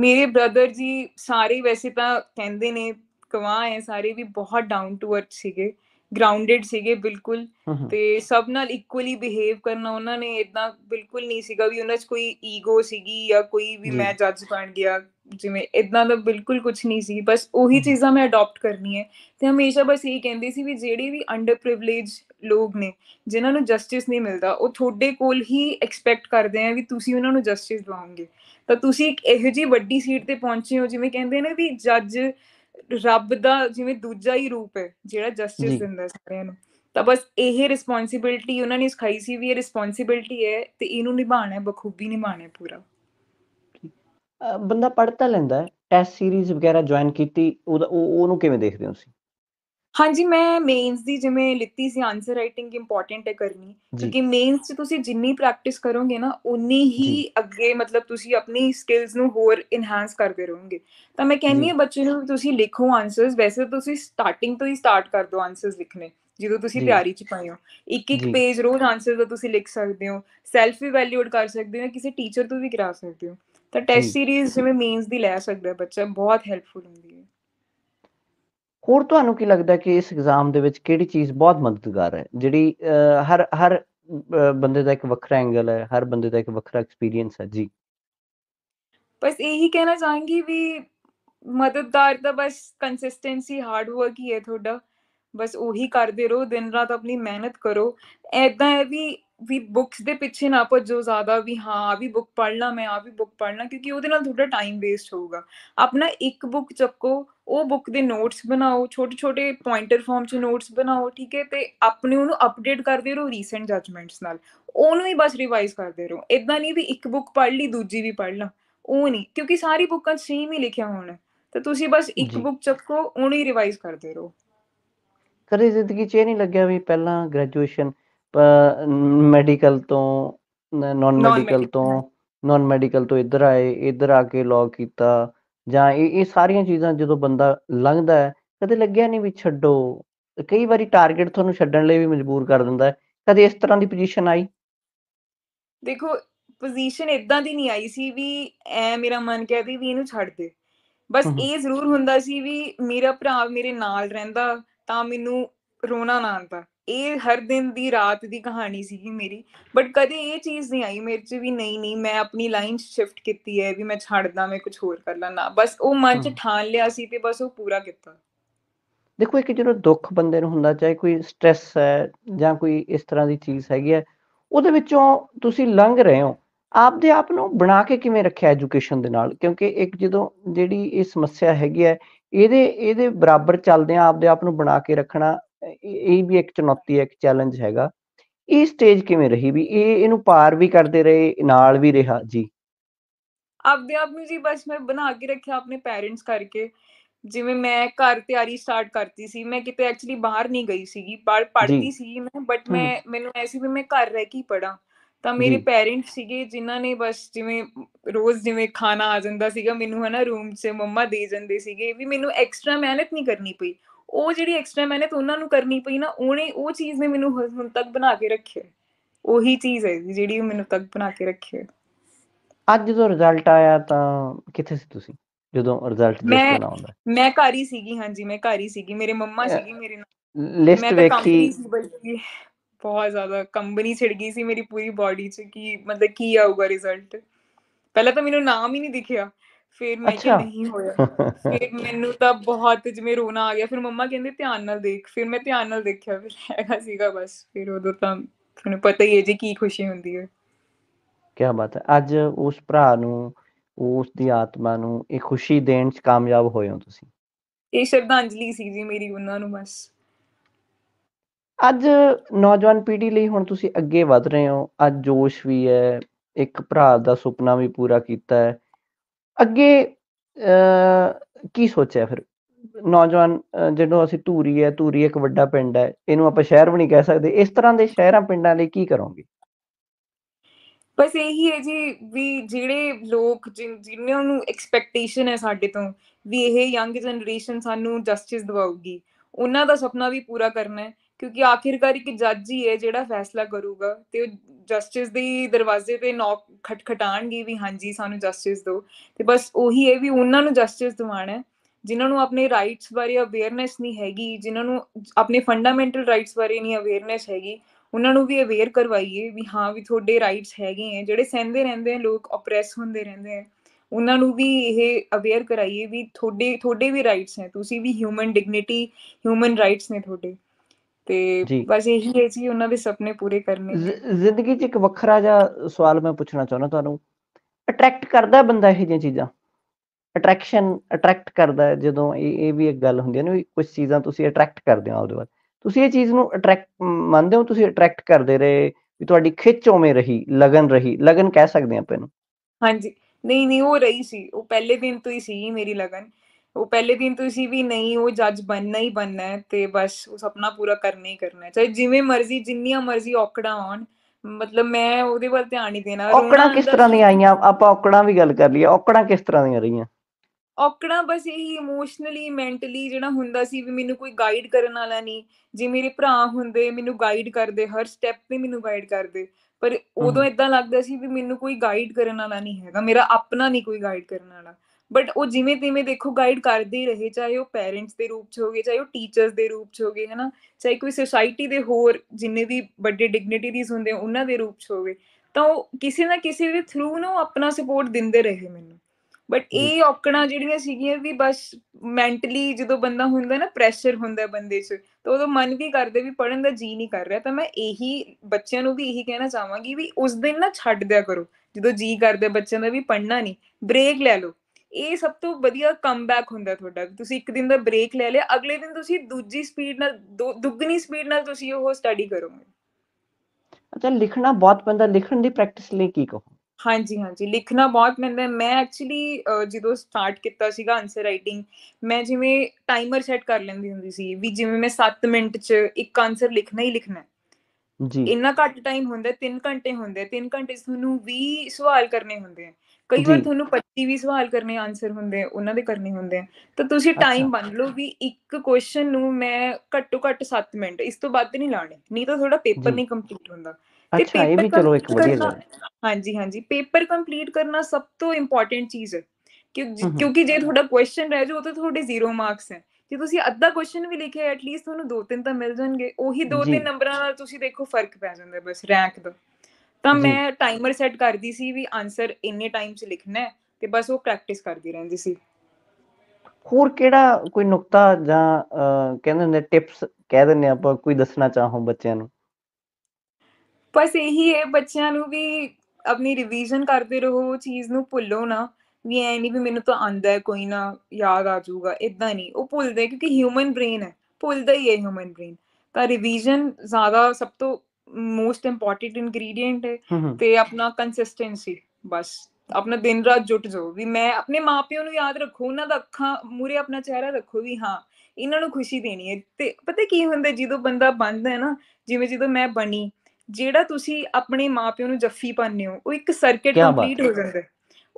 ਮੇਰੇ ਬ੍ਰਦਰ ਜੀ ਸਾਰੇ ਵੈਸੇ ਤਾਂ ਕਹਿੰਦੇ ਨੇ ਕਵਾਂ ਹੈ ਸਾਰੇ ਵੀ ਬਹੁਤ ਡਾਊਨ ਟੂ ਅਰਥ ਸੀਗੇ ਗਰਾਊਂਡਡ ਸੀਗੇ ਬਿਲਕੁਲ ਤੇ ਸਭ ਨਾਲ ਇਕੁਅਲੀ ਬਿਹੇਵ ਕਰਨਾ ਉਹਨਾਂ ਨੇ ਇਦਾਂ ਬਿਲਕੁਲ ਨਹੀਂ ਸੀਗਾ ਵੀ ਉਹਨਾਂ 'ਚ ਕੋਈ ਈਗੋ ਸੀਗੀ ਜਾਂ ਕੋਈ ਵੀ ਮੈਂ ਜੱਜ ਬਣ ਗਿਆ ਜਿਵੇਂ ਇਦਾਂ ਦਾ ਬਿਲਕੁਲ ਕੁਝ ਨਹੀਂ ਸੀ ਬਸ ਉਹੀ ਚੀਜ਼ਾਂ ਮੈਂ ਅਡਾਪਟ ਕਰਨੀ ਹੈ ਤੇ ਹਮੇਸ਼ਾ ਬਸ ਇਹ ਕਹਿੰਦੀ ਸੀ ਵੀ ਜਿਹੜੇ ਵੀ ਅੰਡਰ ਪ੍ਰਿਵਿਲੇਜ ਲੋਕ ਨੇ ਜਿਨ੍ਹਾਂ ਨੂੰ ਜਸਟਿਸ ਨਹੀਂ ਮਿਲਦਾ ਉਹ ਤੁਹਾਡੇ ਕੋਲ ਹੀ ਐਕਸਪੈਕਟ ਕਰਦੇ ਆ ਵੀ ਤੁਸੀਂ ਉਹਨਾਂ ਨੂੰ ਜਸਟਿਸ ਦਿਵਾਉਂਗੇ ਤਾਂ ਤੁਸੀਂ ਇੱਕ ਇਹੋ ਜੀ ਵੱਡੀ ਸੀਟ ਤੇ ਪਹੁੰਚੇ ਹੋ ਜਿਵੇਂ ਕਹਿੰਦੇ ਨੇ ਵੀ ਜੱਜ ਰੱਬ ਦਾ ਜਿਵੇਂ ਦੂਜਾ ਹੀ ਰੂਪ ਹੈ ਜਿਹੜਾ ਜਸਟਿਸ ਦਿੰਦਾ ਸਾਰਿਆਂ ਨੂੰ ਤਾਂ ਬਸ ਇਹ ਰਿਸਪੌਂਸਿਬਿਲਟੀ ਉਹਨਾਂ ਨੇ ਸਿਖਾਈ ਸੀ ਵੀ ਇਹ ਰਿਸਪੌਂਸਿਬਿਲਟੀ ਹੈ ਤੇ ਇਹਨੂੰ ਨਿਭਾਣਾ ਹੈ ਬਖੂਬੀ ਨਿਭਾਣਾ ਹੈ ਪੂਰਾ ਬੰਦਾ ਪੜਤਾ ਲੈਂਦਾ ਹੈ ਟੈਸਟ ਸੀਰੀਜ਼ ਵਗੈਰਾ ਜੁਆਇਨ ਕੀਤੀ ਉਹ ਉਹਨੂੰ ਕਿਵੇਂ ਦੇਖਦੇ ਹੋ ਤੁਸੀਂ ਹਾਂਜੀ ਮੈਂ ਮੇਨਸ ਦੀ ਜਿਵੇਂ ਲਿੱਤੀ ਸੀ ਆਨਸਰ ਰਾਈਟਿੰਗ ਇੰਪੋਰਟੈਂਟ ਹੈ ਕਰਨੀ ਕਿਉਂਕਿ ਮੇਨਸ 'ਚ ਤੁਸੀਂ ਜਿੰਨੀ ਪ੍ਰੈਕਟਿਸ ਕਰੋਗੇ ਨਾ ਉਨੀ ਹੀ ਅੱਗੇ ਮਤਲਬ ਤੁਸੀਂ ਆਪਣੀ ਸਕਿੱਲਸ ਨੂੰ ਹੋਰ ਇਨਹਾਂਸ ਕਰਦੇ ਰਹੋਗੇ ਤਾਂ ਮੈਂ ਕਹਿੰਦੀ ਹਾਂ ਬੱਚੇ ਨੂੰ ਤੁਸੀਂ ਲਿਖੋ ਆਨਸਰਸ ਵੈਸੇ ਤੁਸੀਂ ਸਟਾਰਟਿੰਗ ਤੋਂ ਹੀ ਸਟਾਰਟ ਕਰ ਦਿਓ ਆਨਸਰਸ ਲਿਖਣੇ ਜਦੋਂ ਤੁਸੀਂ ਤਿਆਰੀ 'ਚ ਪਏ ਹੋ ਇੱਕ ਇੱਕ ਪੇਜ ਰੋਜ਼ ਆਨਸਰਸ ਦਾ ਤੁਸੀਂ ਲਿਖ ਸਕਦੇ ਹੋ ਸੈਲਫ ਇਵੈਲਿਊਏਟ ਕਰ ਸਕਦੇ ਹੋ ਕਿਸੇ ਟੀਚਰ ਤੋਂ ਵੀ ਕਰਾ ਸਕਦੇ ਹੋ ਤਾਂ ਟੈਸਟ ਸੀਰੀਜ਼ ਜਿਵੇਂ ਮੇਨਸ ਦੀ ਲੈ ਸਕਦਾ ਬੱਚਾ ਬਹੁਤ ਹੈਲਪਫੁਲ ਹੁੰਦੀ ਹੈ ਹੋਰ ਤੁਹਾਨੂੰ ਕੀ ਲੱਗਦਾ ਕਿ ਇਸ ਐਗਜ਼ਾਮ ਦੇ ਵਿੱਚ ਕਿਹੜੀ ਚੀਜ਼ ਬਹੁਤ ਮਦਦਗਾਰ ਹੈ ਜਿਹੜੀ ਹਰ ਹਰ ਬੰਦੇ ਦਾ ਇੱਕ ਵੱਖਰਾ ਐਂਗਲ ਹੈ ਹਰ ਬੰਦੇ ਦਾ ਇੱਕ ਵੱਖਰਾ ਐਕਸਪੀਰੀਅੰਸ ਹੈ ਜੀ ਬਸ ਇਹੀ ਕਹਿਣਾ ਚਾਹਾਂਗੀ ਵੀ ਮਦਦਦਾਰ ਤਾਂ ਬਸ ਕੰਸਿਸਟੈਂਸੀ ਹਾਰਡ ਵਰਕ ਹੀ ਹੈ ਤੁਹਾਡਾ ਬਸ ਉਹੀ ਕਰਦੇ ਰਹੋ ਦਿਨ ਰਾਤ ਆਪਣੀ ਮਿਹਨਤ ਕਰੋ ਐਦਾਂ ਹੈ ਵੀ ਵੀ ਬੁੱਕਸ ਦੇ ਪਿੱਛੇ ਨਾ ਭੱਜੋ ਜ਼ਿਆਦਾ ਵੀ ਹਾਂ ਆ ਵੀ ਬੁੱਕ ਪੜ੍ਹਨਾ ਮੈਂ ਆ ਵੀ ਬੁੱਕ ਪੜ੍ਹਨਾ ਕਿਉਂਕਿ ਉਹਦੇ ਨਾਲ ਤੁਹਾਡਾ ਟਾਈਮ ਵੇਸਟ ਹੋਊਗਾ ਆਪਣਾ ਇੱਕ ਬੁੱਕ ਚੱਕੋ ਉਹ ਬੁੱਕ ਦੇ ਨੋਟਸ ਬਣਾਓ ਛੋਟੇ ਛੋਟੇ ਪੁਆਇੰਟਰ ਫਾਰਮ 'ਚ ਨੋਟਸ ਬਣਾਓ ਠੀਕ ਹੈ ਤੇ ਆਪਣੇ ਉਹਨੂੰ ਅਪਡੇਟ ਕਰਦੇ ਰਹੋ ਰੀਸੈਂਟ ਜਜਮੈਂਟਸ ਨਾਲ ਉਹਨੂੰ ਹੀ ਬਸ ਰਿਵਾਈਜ਼ ਕਰਦੇ ਰਹੋ ਇਦਾਂ ਨਹੀਂ ਵੀ ਇੱਕ ਬੁੱਕ ਪੜ੍ਹ ਲਈ ਦੂਜੀ ਵੀ ਪੜ੍ਹ ਲਾਂ ਉਹ ਨਹੀਂ ਕਿਉਂਕਿ ਸਾਰੀ ਬੁੱਕਾਂ ਸੇਮ ਹੀ ਲਿਖਿਆ ਹੋਣਾ ਤੇ ਤੁਸੀਂ ਬਸ ਇੱਕ ਬੁੱਕ ਚੱਕੋ ਉਹਨੂੰ ਹੀ ਰਿਵਾਈਜ਼ ਕਰਦੇ ਰਹੋ ਕਦੇ ਜ਼ਿੰਦਗੀ 'ਚ ਇਹ ਨਹੀਂ ਲੱਗਿਆ ਵੀ ਪਹਿਲਾਂ ਗ੍ਰੈਜੂਏਸ਼ਨ ਮੈਡੀਕਲ ਤੋਂ ਨਾਨ ਮੈਡੀਕਲ ਤੋਂ ਨਾਨ ਮੈਡੀਕਲ ਤੋਂ ਇੱਧਰ ਆਏ ਇੱਧਰ ਆ ਕੇ ਲੌਗ ਕੀਤਾ ਜਾਂ ਇਹ ਇਹ ਸਾਰੀਆਂ ਚੀਜ਼ਾਂ ਜਦੋਂ ਬੰਦਾ ਲੰਘਦਾ ਹੈ ਕਦੇ ਲੱਗਿਆ ਨਹੀਂ ਵੀ ਛੱਡੋ ਕਈ ਵਾਰੀ ਟਾਰਗੇਟ ਤੁਹਾਨੂੰ ਛੱਡਣ ਲਈ ਵੀ ਮਜਬੂਰ ਕਰ ਦਿੰਦਾ ਹੈ ਕਦੇ ਇਸ ਤਰ੍ਹਾਂ ਦੀ ਪੋਜੀਸ਼ਨ ਆਈ ਦੇਖੋ ਪੋਜੀਸ਼ਨ ਇਦਾਂ ਦੀ ਨਹੀਂ ਆਈ ਸੀ ਵੀ ਐ ਮੇਰਾ ਮਨ ਕਹਿੰਦੀ ਵੀ ਇਹਨੂੰ ਛੱਡ ਦੇ ਬਸ ਇਹ ਜ਼ਰੂਰ ਹੁੰਦਾ ਸੀ ਵੀ ਮੇਰਾ ਭਰਾ ਮੇਰੇ ਨਾਲ ਰਹਿੰਦਾ ਤਾਂ ਮੈਨੂੰ ਰੋਣਾ ਨਾ ਆਂਦਾ ਇਹ ਹਰ ਦਿਨ ਦੀ ਰਾਤ ਦੀ ਕਹਾਣੀ ਸੀਗੀ ਮੇਰੀ ਬਟ ਕਦੇ ਇਹ ਚੀਜ਼ ਨਹੀਂ ਆਈ ਮੇਰੇ 'ਚ ਵੀ ਨਹੀਂ ਨਹੀਂ ਮੈਂ ਆਪਣੀ ਲਾਈਨ ਸ਼ਿਫਟ ਕੀਤੀ ਹੈ ਵੀ ਮੈਂ ਛੱਡਦਾ ਮੈਂ ਕੁਝ ਹੋਰ ਕਰ ਲਾਂ ਨਾ ਬਸ ਉਹ ਮਨ 'ਚ ਠਾਣ ਲਿਆ ਸੀ ਤੇ ਬਸ ਉਹ ਪੂਰਾ ਕੀਤਾ ਦੇਖੋ ਇੱਕ ਜਦੋਂ ਦੁੱਖ ਬੰਦੇ ਨੂੰ ਹੁੰਦਾ ਚਾਹੇ ਕੋਈ ਸਟ्रेस ਹੈ ਜਾਂ ਕੋਈ ਇਸ ਤਰ੍ਹਾਂ ਦੀ ਚੀਜ਼ ਹੈਗੀ ਹੈ ਉਹਦੇ ਵਿੱਚੋਂ ਤੁਸੀਂ ਲੰਘ ਰਹੇ ਹੋ ਆਪਦੇ ਆਪ ਨੂੰ ਬਣਾ ਕੇ ਕਿਵੇਂ ਰੱਖਿਆ ਐਜੂਕੇਸ਼ਨ ਦੇ ਨਾਲ ਕਿਉਂਕਿ ਇੱਕ ਜਦੋਂ ਜਿਹੜੀ ਇਹ ਸਮੱਸਿਆ ਹੈਗੀ ਹੈ ਇਹਦੇ ਇਹਦੇ ਬਰਾਬਰ ਚੱਲਦੇ ਆ ਆਪਦੇ ਆਪ ਨੂੰ ਬਣਾ ਕੇ ਰੱਖਣਾ ਇਹ ਵੀ ਇੱਕ ਚੁਣੌਤੀ ਹੈ ਇੱਕ ਚੈਲੰਜ ਹੈਗਾ ਇਹ ਸਟੇਜ ਕਿਵੇਂ ਰਹੀ ਵੀ ਇਹ ਇਹਨੂੰ ਪਾਰ ਵੀ ਕਰਦੇ ਰਹੇ ਨਾਲ ਵੀ ਰਿਹਾ ਜੀ ਆਪਦੇ ਆਪ ਨੂੰ ਜੀ ਬਸ ਮੈਂ ਬਣਾ ਕੇ ਰੱਖਿਆ ਆਪਣੇ ਪੇਰੈਂਟਸ ਕਰਕੇ ਜਿਵੇਂ ਮੈਂ ਘਰ ਤਿਆਰੀ ਸਟਾਰਟ ਕਰਤੀ ਸੀ ਮੈਂ ਕਿਤੇ ਐਕਚੁਅਲੀ ਬਾਹਰ ਨਹੀਂ ਗਈ ਸੀਗੀ ਪੜ ਪੜਦੀ ਸੀ ਮੈਂ ਬਟ ਮੈਂ ਮੈਨੂੰ ਐਸੀ ਵੀ ਮੈਂ ਘਰ ਰਹਿ ਕੇ ਪੜਾਂ ਤਾਂ ਮੇਰੇ ਪੇਰੈਂਟਸ ਸੀਗੇ ਜਿਨ੍ਹਾਂ ਨੇ ਬਸ ਜਿਵੇਂ ਰੋਜ਼ ਜਿਵੇਂ ਖਾਣਾ ਆ ਜਾਂਦਾ ਸੀਗਾ ਮੈਨੂੰ ਹਨਾ ਰੂਮ 'ਚ ਮੰਮਾ ਦੇ ਜਾਂਦੇ ਸੀਗੇ ਵੀ ਮੈਨੂੰ ਐਕਸਟਰਾ ਮਿਹਨਤ ਨਹੀਂ ਕਰਨੀ ਪਈ ਉਹ ਜਿਹੜੀ ਐਕਸਟਰਾ ਤੋਂ ਉਹਨਾਂ ਨੂੰ ਕਰਨੀ ਪਈ ਨਾ ਉਹਨੇ ਉਹ ਚੀਜ਼ ਨੇ ਮੈਨੂੰ ਹੁਣ ਤੱਕ ਬਣਾ ਕੇ ਰੱਖਿਆ ਉਹੀ ਚੀਜ਼ ਹੈ ਜਿਹੜੀ ਮੈਨੂੰ ਤੱਕ ਬਣਾ ਕੇ ਰੱਖਿਆ ਅੱਜ ਜਦੋਂ ਰਿਜ਼ਲਟ ਆਇਆ ਤਾਂ ਕਿੱਥੇ ਸੀ ਤੁਸੀਂ ਜਦੋਂ ਰਿਜ਼ਲਟ ਦੇਖਣਾ ਹੁੰਦਾ ਮੈਂ ਘਰ ਹੀ ਸੀਗੀ ਹਾਂਜੀ ਮੈਂ ਘਰ ਹੀ ਸੀਗੀ ਮੇਰੇ ਮੰਮਾ ਸੀਗੀ ਮੇਰੇ ਨਾਲ ਲਿਸਟ ਵੇਖੀ ਬਹੁਤ ਜ਼ਿਆਦਾ ਕੰਬਣੀ ਛਿੜ ਗਈ ਸੀ ਮੇਰੀ ਪੂਰੀ ਬਾਡੀ 'ਚ ਕਿ ਮਤਲਬ ਕੀ ਆਊਗਾ ਰਿਜ਼ਲਟ ਪਹਿਲਾਂ ਤਾਂ ਮੈਨੂੰ ਨਾਮ ਹੀ ਨਹੀਂ ਦਿਖਿਆ ਫਿਰ ਮੈਂ ਕਿਹਾ ਨਹੀਂ ਹੋਇਆ ਫਿਰ ਮੈਨੂੰ ਤਾਂ ਬਹੁਤ ਜਿਵੇਂ ਰੋਣਾ ਆ ਗਿਆ ਫਿਰ ਮੰਮਾ ਕਹਿੰਦੇ ਧਿਆਨ ਨਾਲ ਦੇਖ ਫਿਰ ਮੈਂ ਧਿਆਨ ਨਾਲ ਦੇਖਿਆ ਫਿਰ ਹੈਗਾ ਸੀਗਾ ਬਸ ਫਿਰ ਉਦੋਂ ਤਾਂ ਤੁਹਾਨੂੰ ਪਤਾ ਹੀ ਹੈ ਜੀ ਕੀ ਖੁਸ਼ੀ ਹੁੰਦੀ ਹੈ ਕੀ ਬਾਤ ਹੈ ਅੱਜ ਉਸ ਭਰਾ ਨੂੰ ਉਸ ਦੀ ਆਤਮਾ ਨੂੰ ਇਹ ਖੁਸ਼ੀ ਦੇਣ 'ਚ ਕਾਮਯਾਬ ਹੋਏ ਹੋ ਤੁਸੀਂ ਇਹ ਸ਼ਰਧਾਂਜਲੀ ਸੀ ਜੀ ਮੇਰੀ ਉਹਨਾਂ ਨੂੰ ਬਸ ਅੱਜ ਨੌਜਵਾਨ ਪੀੜ੍ਹੀ ਲਈ ਹੁਣ ਤੁਸੀਂ ਅੱਗੇ ਵਧ ਰਹੇ ਹੋ ਅੱਜ ਜੋਸ਼ ਵੀ ਹੈ ਇੱਕ ਭਰਾ ਦਾ ਸੁਪਨਾ ਵੀ ਪੂਰਾ ਕੀਤਾ ਹੈ ਅੱਗੇ ਕੀ ਸੋਚਿਆ ਫਿਰ ਨੌਜਵਾਨ ਜਦੋਂ ਅਸੀਂ ਧੂਰੀ ਹੈ ਧੂਰੀ ਇੱਕ ਵੱਡਾ ਪਿੰਡ ਹੈ ਇਹਨੂੰ ਆਪਾਂ ਸ਼ਹਿਰ ਵੀ ਨਹੀਂ ਕਹਿ ਸਕਦੇ ਇਸ ਤਰ੍ਹਾਂ ਦੇ ਸ਼ਹਿਰਾਂ ਪਿੰਡਾਂ ਲਈ ਕੀ ਕਰੋਗੇ ਬਸ ਇਹੀ ਹੈ ਜੀ ਵੀ ਜਿਹੜੇ ਲੋਕ ਜਿਨ੍ਹਾਂ ਨੂੰ ਐਕਸਪੈਕਟੇਸ਼ਨ ਹੈ ਸਾਡੇ ਤੋਂ ਵੀ ਇਹ ਯੰਗ ਜਨਰੇਸ਼ਨ ਸਾਨੂੰ ਜਸਟਿਸ ਦਿਵਾਉਗੀ ਉਹਨਾਂ ਦਾ ਸੁਪਨਾ ਵੀ ਪੂਰਾ ਕਰਨਾ ਹੈ ਕਿਉਂਕਿ ਆਖਿਰਕਾਰ ਇੱਕ ਜੱਜ ਹੀ ਹੈ ਜਿਹੜਾ ਫੈਸਲਾ ਕਰੂਗਾ ਤੇ ਉਹ ਜਸਟਿਸ ਦੇ ਦਰਵਾਜ਼ੇ ਤੇ ਨੌਕ ਖਟਖਟਾਣਗੇ ਵੀ ਹਾਂਜੀ ਸਾਨੂੰ ਜਸਟਿਸ ਦਿਓ ਤੇ ਬਸ ਉਹੀ ਹੈ ਵੀ ਉਹਨਾਂ ਨੂੰ ਜਸਟਿਸ ਦਿਵਾਣਾ ਜਿਨ੍ਹਾਂ ਨੂੰ ਆਪਣੇ ਰਾਈਟਸ ਬਾਰੇ ਅਵੇਅਰਨੈਸ ਨਹੀਂ ਹੈਗੀ ਜਿਨ੍ਹਾਂ ਨੂੰ ਆਪਣੇ ਫੰਡਾਮੈਂਟਲ ਰਾਈਟਸ ਬਾਰੇ ਨਹੀਂ ਅਵੇਅਰਨੈਸ ਹੈਗੀ ਉਹਨਾਂ ਨੂੰ ਵੀ ਅਵੇਅਰ ਕਰਵਾਈਏ ਵੀ ਹਾਂ ਵੀ ਤੁਹਾਡੇ ਰਾਈਟਸ ਹੈਗੇ ਆ ਜਿਹੜੇ ਸਹਿੰਦੇ ਰਹਿੰਦੇ ਆ ਲੋਕ ਆਪਰੈਸ ਹੁੰਦੇ ਰਹਿੰਦੇ ਆ ਉਹਨਾਂ ਨੂੰ ਵੀ ਇਹ ਅਵੇਅਰ ਕਰਾਈਏ ਵੀ ਤੁਹਾਡੇ ਤੁਹਾਡੇ ਵੀ ਰਾਈਟਸ ਹੈ ਤੁਸੀਂ ਵੀ ਹਿਊਮਨ ਡਿਗਨਿਟੀ ਹਿਊਮਨ ਰਾਈਟਸ ਨੇ ਤੁਹਾਡੇ ਤੇ ਬਸ ਇਹੀ ਹੈ ਜੀ ਉਹਨਾਂ ਦੇ ਸੁਪਨੇ ਪੂਰੇ ਕਰਨੇ ਜ਼ਿੰਦਗੀ 'ਚ ਇੱਕ ਵੱਖਰਾ ਜਿਹਾ ਸਵਾਲ ਮੈਂ ਪੁੱਛਣਾ ਚਾਹੁੰਦਾ ਤੁਹਾਨੂੰ ਅਟਰੈਕਟ ਕਰਦਾ ਬੰਦਾ ਇਹ ਜਿਹੀਆਂ ਚੀਜ਼ਾਂ ਅਟਰੈਕਸ਼ਨ ਅਟਰੈਕਟ ਕਰਦਾ ਜਦੋਂ ਇਹ ਇਹ ਵੀ ਇੱਕ ਗੱਲ ਹੁੰਦੀ ਹੈ ਨਾ ਵੀ ਕੁਝ ਚੀਜ਼ਾਂ ਤੁਸੀਂ ਅਟਰੈਕਟ ਕਰਦੇ ਹੋ ਆਪਦੇ ਵੱਲ ਤੁਸੀਂ ਇਹ ਚੀਜ਼ ਨੂੰ ਅਟਰੈਕਟ ਮੰਨਦੇ ਹੋ ਤੁਸੀਂ ਅਟਰੈਕਟ ਕਰਦੇ ਰਹੇ ਵੀ ਤੁਹਾਡੀ ਖਿੱਚ ਉਵੇਂ ਰਹੀ ਲਗਨ ਰਹੀ ਲਗਨ ਕਹਿ ਸਕਦੇ ਆਪਾਂ ਇਹਨੂੰ ਹਾਂਜੀ ਨਹੀਂ ਨਹੀਂ ਉਹ ਰਹੀ ਸੀ ਉਹ ਪਹਿਲੇ ਦਿਨ ਤੋਂ ਹੀ ਸੀ ਮੇਰੀ ਲਗਨ ਉਹ ਪਹਿਲੇ ਦਿਨ ਤੁਸੀਂ ਵੀ ਨਹੀਂ ਉਹ ਜੱਜ ਬਣਨਾ ਹੀ ਬਣਨਾ ਹੈ ਤੇ ਬਸ ਉਹ ਸੁਪਨਾ ਪੂਰਾ ਕਰਨਾ ਹੀ ਕਰਨਾ ਹੈ ਚਾਹੇ ਜਿਵੇਂ ਮਰਜ਼ੀ ਜਿੰਨੀਆਂ ਮਰਜ਼ੀ ਔਕੜਾਂ ਆਉਣ ਮਤਲਬ ਮੈਂ ਉਹਦੇ ਵੱਲ ਧਿਆਨ ਨਹੀਂ ਦੇਣਾ ਔਕੜਾਂ ਕਿਸ ਤਰ੍ਹਾਂ ਦੀਆਂ ਆਈਆਂ ਆਪਾਂ ਔਕੜਾਂ ਵੀ ਗੱਲ ਕਰ ਲਈਏ ਔਕੜਾਂ ਕਿਸ ਤਰ੍ਹਾਂ ਦੀਆਂ ਰਹੀਆਂ ਔਕੜਾਂ ਬਸ ਇਹ ਇਮੋਸ਼ਨਲੀ ਮੈਂਟਲੀ ਜਿਹੜਾ ਹੁੰਦਾ ਸੀ ਵੀ ਮੈਨੂੰ ਕੋਈ ਗਾਈਡ ਕਰਨ ਵਾਲਾ ਨਹੀਂ ਜੇ ਮੇਰੇ ਭਰਾ ਹੁੰਦੇ ਮੈਨੂੰ ਗਾਈਡ ਕਰਦੇ ਹਰ ਸਟੈਪ ਤੇ ਮੈਨੂੰ ਗਾਈਡ ਕਰਦੇ ਪਰ ਉਦੋਂ ਇਦਾਂ ਲੱਗਦਾ ਸੀ ਵੀ ਮੈਨੂੰ ਕੋਈ ਗਾਈਡ ਕਰਨ ਵਾਲਾ ਨਹੀਂ ਹੈਗਾ ਮੇਰਾ ਆਪਣਾ ਨਹੀਂ ਕੋਈ ਗਾਈਡ ਕਰਨ ਵਾਲਾ ਬਟ ਉਹ ਜਿਵੇਂ ਤਿਵੇਂ ਦੇਖੋ ਗਾਈਡ ਕਰਦੇ ਹੀ ਰਹੇ ਚਾਹੇ ਉਹ ਪੇਰੈਂਟਸ ਦੇ ਰੂਪ 'ਚ ਹੋਗੇ ਚਾਹੇ ਉਹ ਟੀਚਰਸ ਦੇ ਰੂਪ 'ਚ ਹੋਗੇ ਹਨਾ ਚਾਹੇ ਕੋਈ ਸੋਸਾਇਟੀ ਦੇ ਹੋਰ ਜਿੰਨੇ ਵੀ ਵੱਡੇ ਡਿਗਨਿਟੀਜ਼ ਹੁੰਦੇ ਉਹਨਾਂ ਦੇ ਰੂਪ 'ਚ ਹੋਵੇ ਤਾਂ ਉਹ ਕਿਸੇ ਨਾ ਕਿਸੇ ਦੇ ਥਰੂ ਨੂੰ ਆਪਣਾ ਸਪੋਰਟ ਦਿੰਦੇ ਰਹੇ ਮੈਨੂੰ ਬਟ ਇਹ ਔਕੜਾਂ ਜਿਹੜੀਆਂ ਸੀਗੀਆਂ ਵੀ ਬਸ ਮੈਂਟਲੀ ਜਦੋਂ ਬੰਦਾ ਹੁੰਦਾ ਨਾ ਪ੍ਰੈਸ਼ਰ ਹੁੰਦਾ ਬੰਦੇ 'ਚ ਤਾਂ ਉਹਦਾ ਮਨ ਵੀ ਕਰਦੇ ਵੀ ਪੜਨ ਦਾ ਜੀ ਨਹੀਂ ਕਰ ਰਿਹਾ ਤਾਂ ਮੈਂ ਇਹੀ ਬੱਚਿਆਂ ਨੂੰ ਵੀ ਇਹੀ ਕਹਿਣਾ ਚਾਹਾਂਗੀ ਵੀ ਉਸ ਦਿਨ ਨਾ ਛੱਡ ਦਿਆ ਕਰੋ ਜਦੋਂ ਜੀ ਕਰਦਾ ਬੱਚਿਆਂ ਦਾ ਵੀ ਪੜਨਾ ਨਹੀਂ ਬ੍ਰੇਕ ਲੈ ਲਓ ਇਹ ਸਭ ਤੋਂ ਵਧੀਆ ਕਮਬੈਕ ਹੁੰਦਾ ਤੁਹਾਡਾ ਤੁਸੀਂ ਇੱਕ ਦਿਨ ਦਾ ਬ੍ਰੇਕ ਲੈ ਲਿਆ ਅਗਲੇ ਦਿਨ ਤੁਸੀਂ ਦੂਜੀ ਸਪੀਡ ਨਾਲ ਦੁੱਗਣੀ ਸਪੀਡ ਨਾਲ ਤੁਸੀਂ ਉਹ ਸਟੱਡੀ ਕਰੋਗੇ ਅੱਛਾ ਲਿਖਣਾ ਬਹੁਤ ਪੈਂਦਾ ਲਿਖਣ ਦੀ ਪ੍ਰੈਕਟਿਸ ਲਈ ਕੀ ਕਹੋ ਹਾਂਜੀ ਹਾਂਜੀ ਲਿਖਣਾ ਬਹੁਤ ਪੈਂਦਾ ਮੈਂ ਐਕਚੁਅਲੀ ਜਦੋਂ ਸਟਾਰਟ ਕੀਤਾ ਸੀਗਾ ਆਨਸਰ ਰਾਈਟਿੰਗ ਮੈਂ ਜਿਵੇਂ ਟਾਈਮਰ ਸੈੱਟ ਕਰ ਲੈਂਦੀ ਹੁੰਦੀ ਸੀ ਵੀ ਜਿਵੇਂ ਮੈਂ 7 ਮਿੰਟ 'ਚ ਇੱਕ ਆਨਸਰ ਲਿਖਣਾ ਹੀ ਲਿਖਣਾ ਜੀ ਇੰਨਾ ਘੱਟ ਟਾਈਮ ਹੁੰਦਾ 3 ਘੰਟੇ ਹੁੰਦੇ 3 ਘੰਟੇ ਤੁਹਾਨੂੰ 20 ਸਵਾਲ ਕਰਨੇ ਹੁੰਦੇ ਆ ਕਈ ਵਾਰ ਤੁਹਾਨੂੰ 25 ਵੀ ਸਵਾਲ ਕਰਨੇ ਆਨਸਰ ਹੁੰਦੇ ਆ ਉਹਨਾਂ ਦੇ ਕਰਨੇ ਹੁੰਦੇ ਆ ਤਾਂ ਤੁਸੀਂ ਟਾਈਮ ਬੰਨ ਲਓ ਵੀ ਇੱਕ ਕੁਐਸਚਨ ਨੂੰ ਮੈਂ ਘੱਟੋ ਘੱਟ 7 ਮਿੰਟ ਇਸ ਤੋਂ ਵੱਧ ਨਹੀਂ ਲਾਣੇ ਨਹੀਂ ਤਾਂ ਤੁਹਾਡਾ ਪੇਪਰ ਨਹੀਂ ਕੰਪਲੀਟ ਹੁੰਦਾ ਤੇ ਪੇਪਰ ਵੀ ਚਲੋ ਇੱਕ ਵਧੀਆ ਹਾਂਜੀ ਹਾਂਜੀ ਪੇਪਰ ਕੰਪਲੀਟ ਕਰਨਾ ਸਭ ਤੋਂ ਇੰਪੋਰਟੈਂਟ ਚੀਜ਼ ਹੈ ਕਿਉਂਕਿ ਜੇ ਤੁਹਾਡਾ ਕੁਐਸਚਨ ਰਹਿ ਜਾਓ ਤਾਂ ਤੁਹਾਡੇ 0 ਮਾਰਕਸ ਹੈ ਜੇ ਤੁਸੀਂ ਅੱਧਾ ਕੁਐਸਚਨ ਵੀ ਲਿਖਿਆ ਐਟਲੀਸਟ ਤੁਹਾਨੂੰ ਦੋ ਤਿੰਨ ਤਾਂ ਮਿਲ ਜਾਣਗੇ ਉਹੀ ਦੋ ਤਿੰਨ ਨੰਬਰਾਂ ਨਾਲ ਤੁਸੀਂ ਦੇਖੋ ਫਰਕ ਪੈ ਜਾਂਦਾ ਬਸ ਰੈਂਕ ਦਾ ਤਾਂ ਮੈਂ ਟਾਈਮਰ ਸੈੱਟ ਕਰਦੀ ਸੀ ਵੀ ਆਨਸਰ ਇੰਨੇ ਟਾਈਮ 'ਚ ਲਿਖਣਾ ਹੈ ਤੇ ਬਸ ਉਹ ਪ੍ਰੈਕਟਿਸ ਕਰਦੀ ਰਹਿੰਦੀ ਸੀ ਹੋਰ ਕਿਹੜਾ ਕੋਈ ਨੁਕਤਾ ਜਾਂ ਕਹਿੰਦੇ ਨੇ ਟਿਪਸ ਕਹਿ ਦਿੰਨੇ ਆਪਾਂ ਕੋਈ ਦੱਸਣਾ ਚਾਹੋ ਬੱਚਿਆਂ ਨੂੰ ਬਸ ਇਹੀ ਹੈ ਬੱਚਿਆਂ ਨੂੰ ਵੀ ਆਪਣੀ ਰਿਵੀਜ਼ਨ ਕਰਦੇ ਰਹੋ ਚੀਜ਼ ਨੂੰ ਭੁੱਲੋ ਨਾ ਵੀ ਐ ਨਹੀਂ ਵੀ ਮੈਨੂੰ ਤਾਂ ਆਂਦਾ ਹੈ ਕੋਈ ਨਾ ਯਾਦ ਆ ਜਾਊਗਾ ਇਦਾਂ ਨਹੀਂ ਉਹ ਭੁੱਲਦੇ ਕਿਉਂਕਿ ਹਿਊਮਨ ਬ੍ਰੇਨ ਹੈ ਭੁੱਲਦਾ ਹੀ ਹੈ ਹਿਊਮਨ ਬ੍ਰੇਨ ਤਾਂ ਰਿਵੀਜ਼ਨ ਜ਼ਿਆਦਾ ਸਭ ਤੋਂ ਮੋਸਟ ਇੰਪੋਰਟੈਂਟ ਇਨਗਰੀਡੀਐਂਟ ਹੈ ਤੇ ਆਪਣਾ ਕੰਸਿਸਟੈਂਸੀ ਬਸ ਆਪਣਾ ਦਿਨ ਰਾਤ ਜੁਟ ਜਾਓ ਵੀ ਮੈਂ ਆਪਣੇ ਮਾਪਿਆਂ ਨੂੰ ਯਾਦ ਰੱਖੋ ਉਹਨਾਂ ਦਾ ਅੱਖਾਂ ਮੂਰੇ ਆਪਣਾ ਚਿਹਰਾ ਰੱਖੋ ਵੀ ਹਾਂ ਇਹਨਾਂ ਨੂੰ ਖੁਸ਼ੀ ਦੇਣੀ ਹੈ ਤੇ ਪਤਾ ਕੀ ਹੁੰਦਾ ਜਦੋਂ ਬੰਦਾ ਬਣਦਾ ਹੈ ਨਾ ਜਿਵੇਂ ਜਦੋਂ ਮੈਂ ਬਣੀ ਜਿਹੜਾ ਤੁਸੀਂ ਆਪਣੇ ਮਾਪਿਆਂ ਨੂੰ ਜੱਫੀ ਪਾਉਂਦੇ ਹੋ ਉਹ ਇੱਕ ਸਰਕਟ ਕੰਪਲੀਟ ਹੋ ਜਾਂਦਾ ਹੈ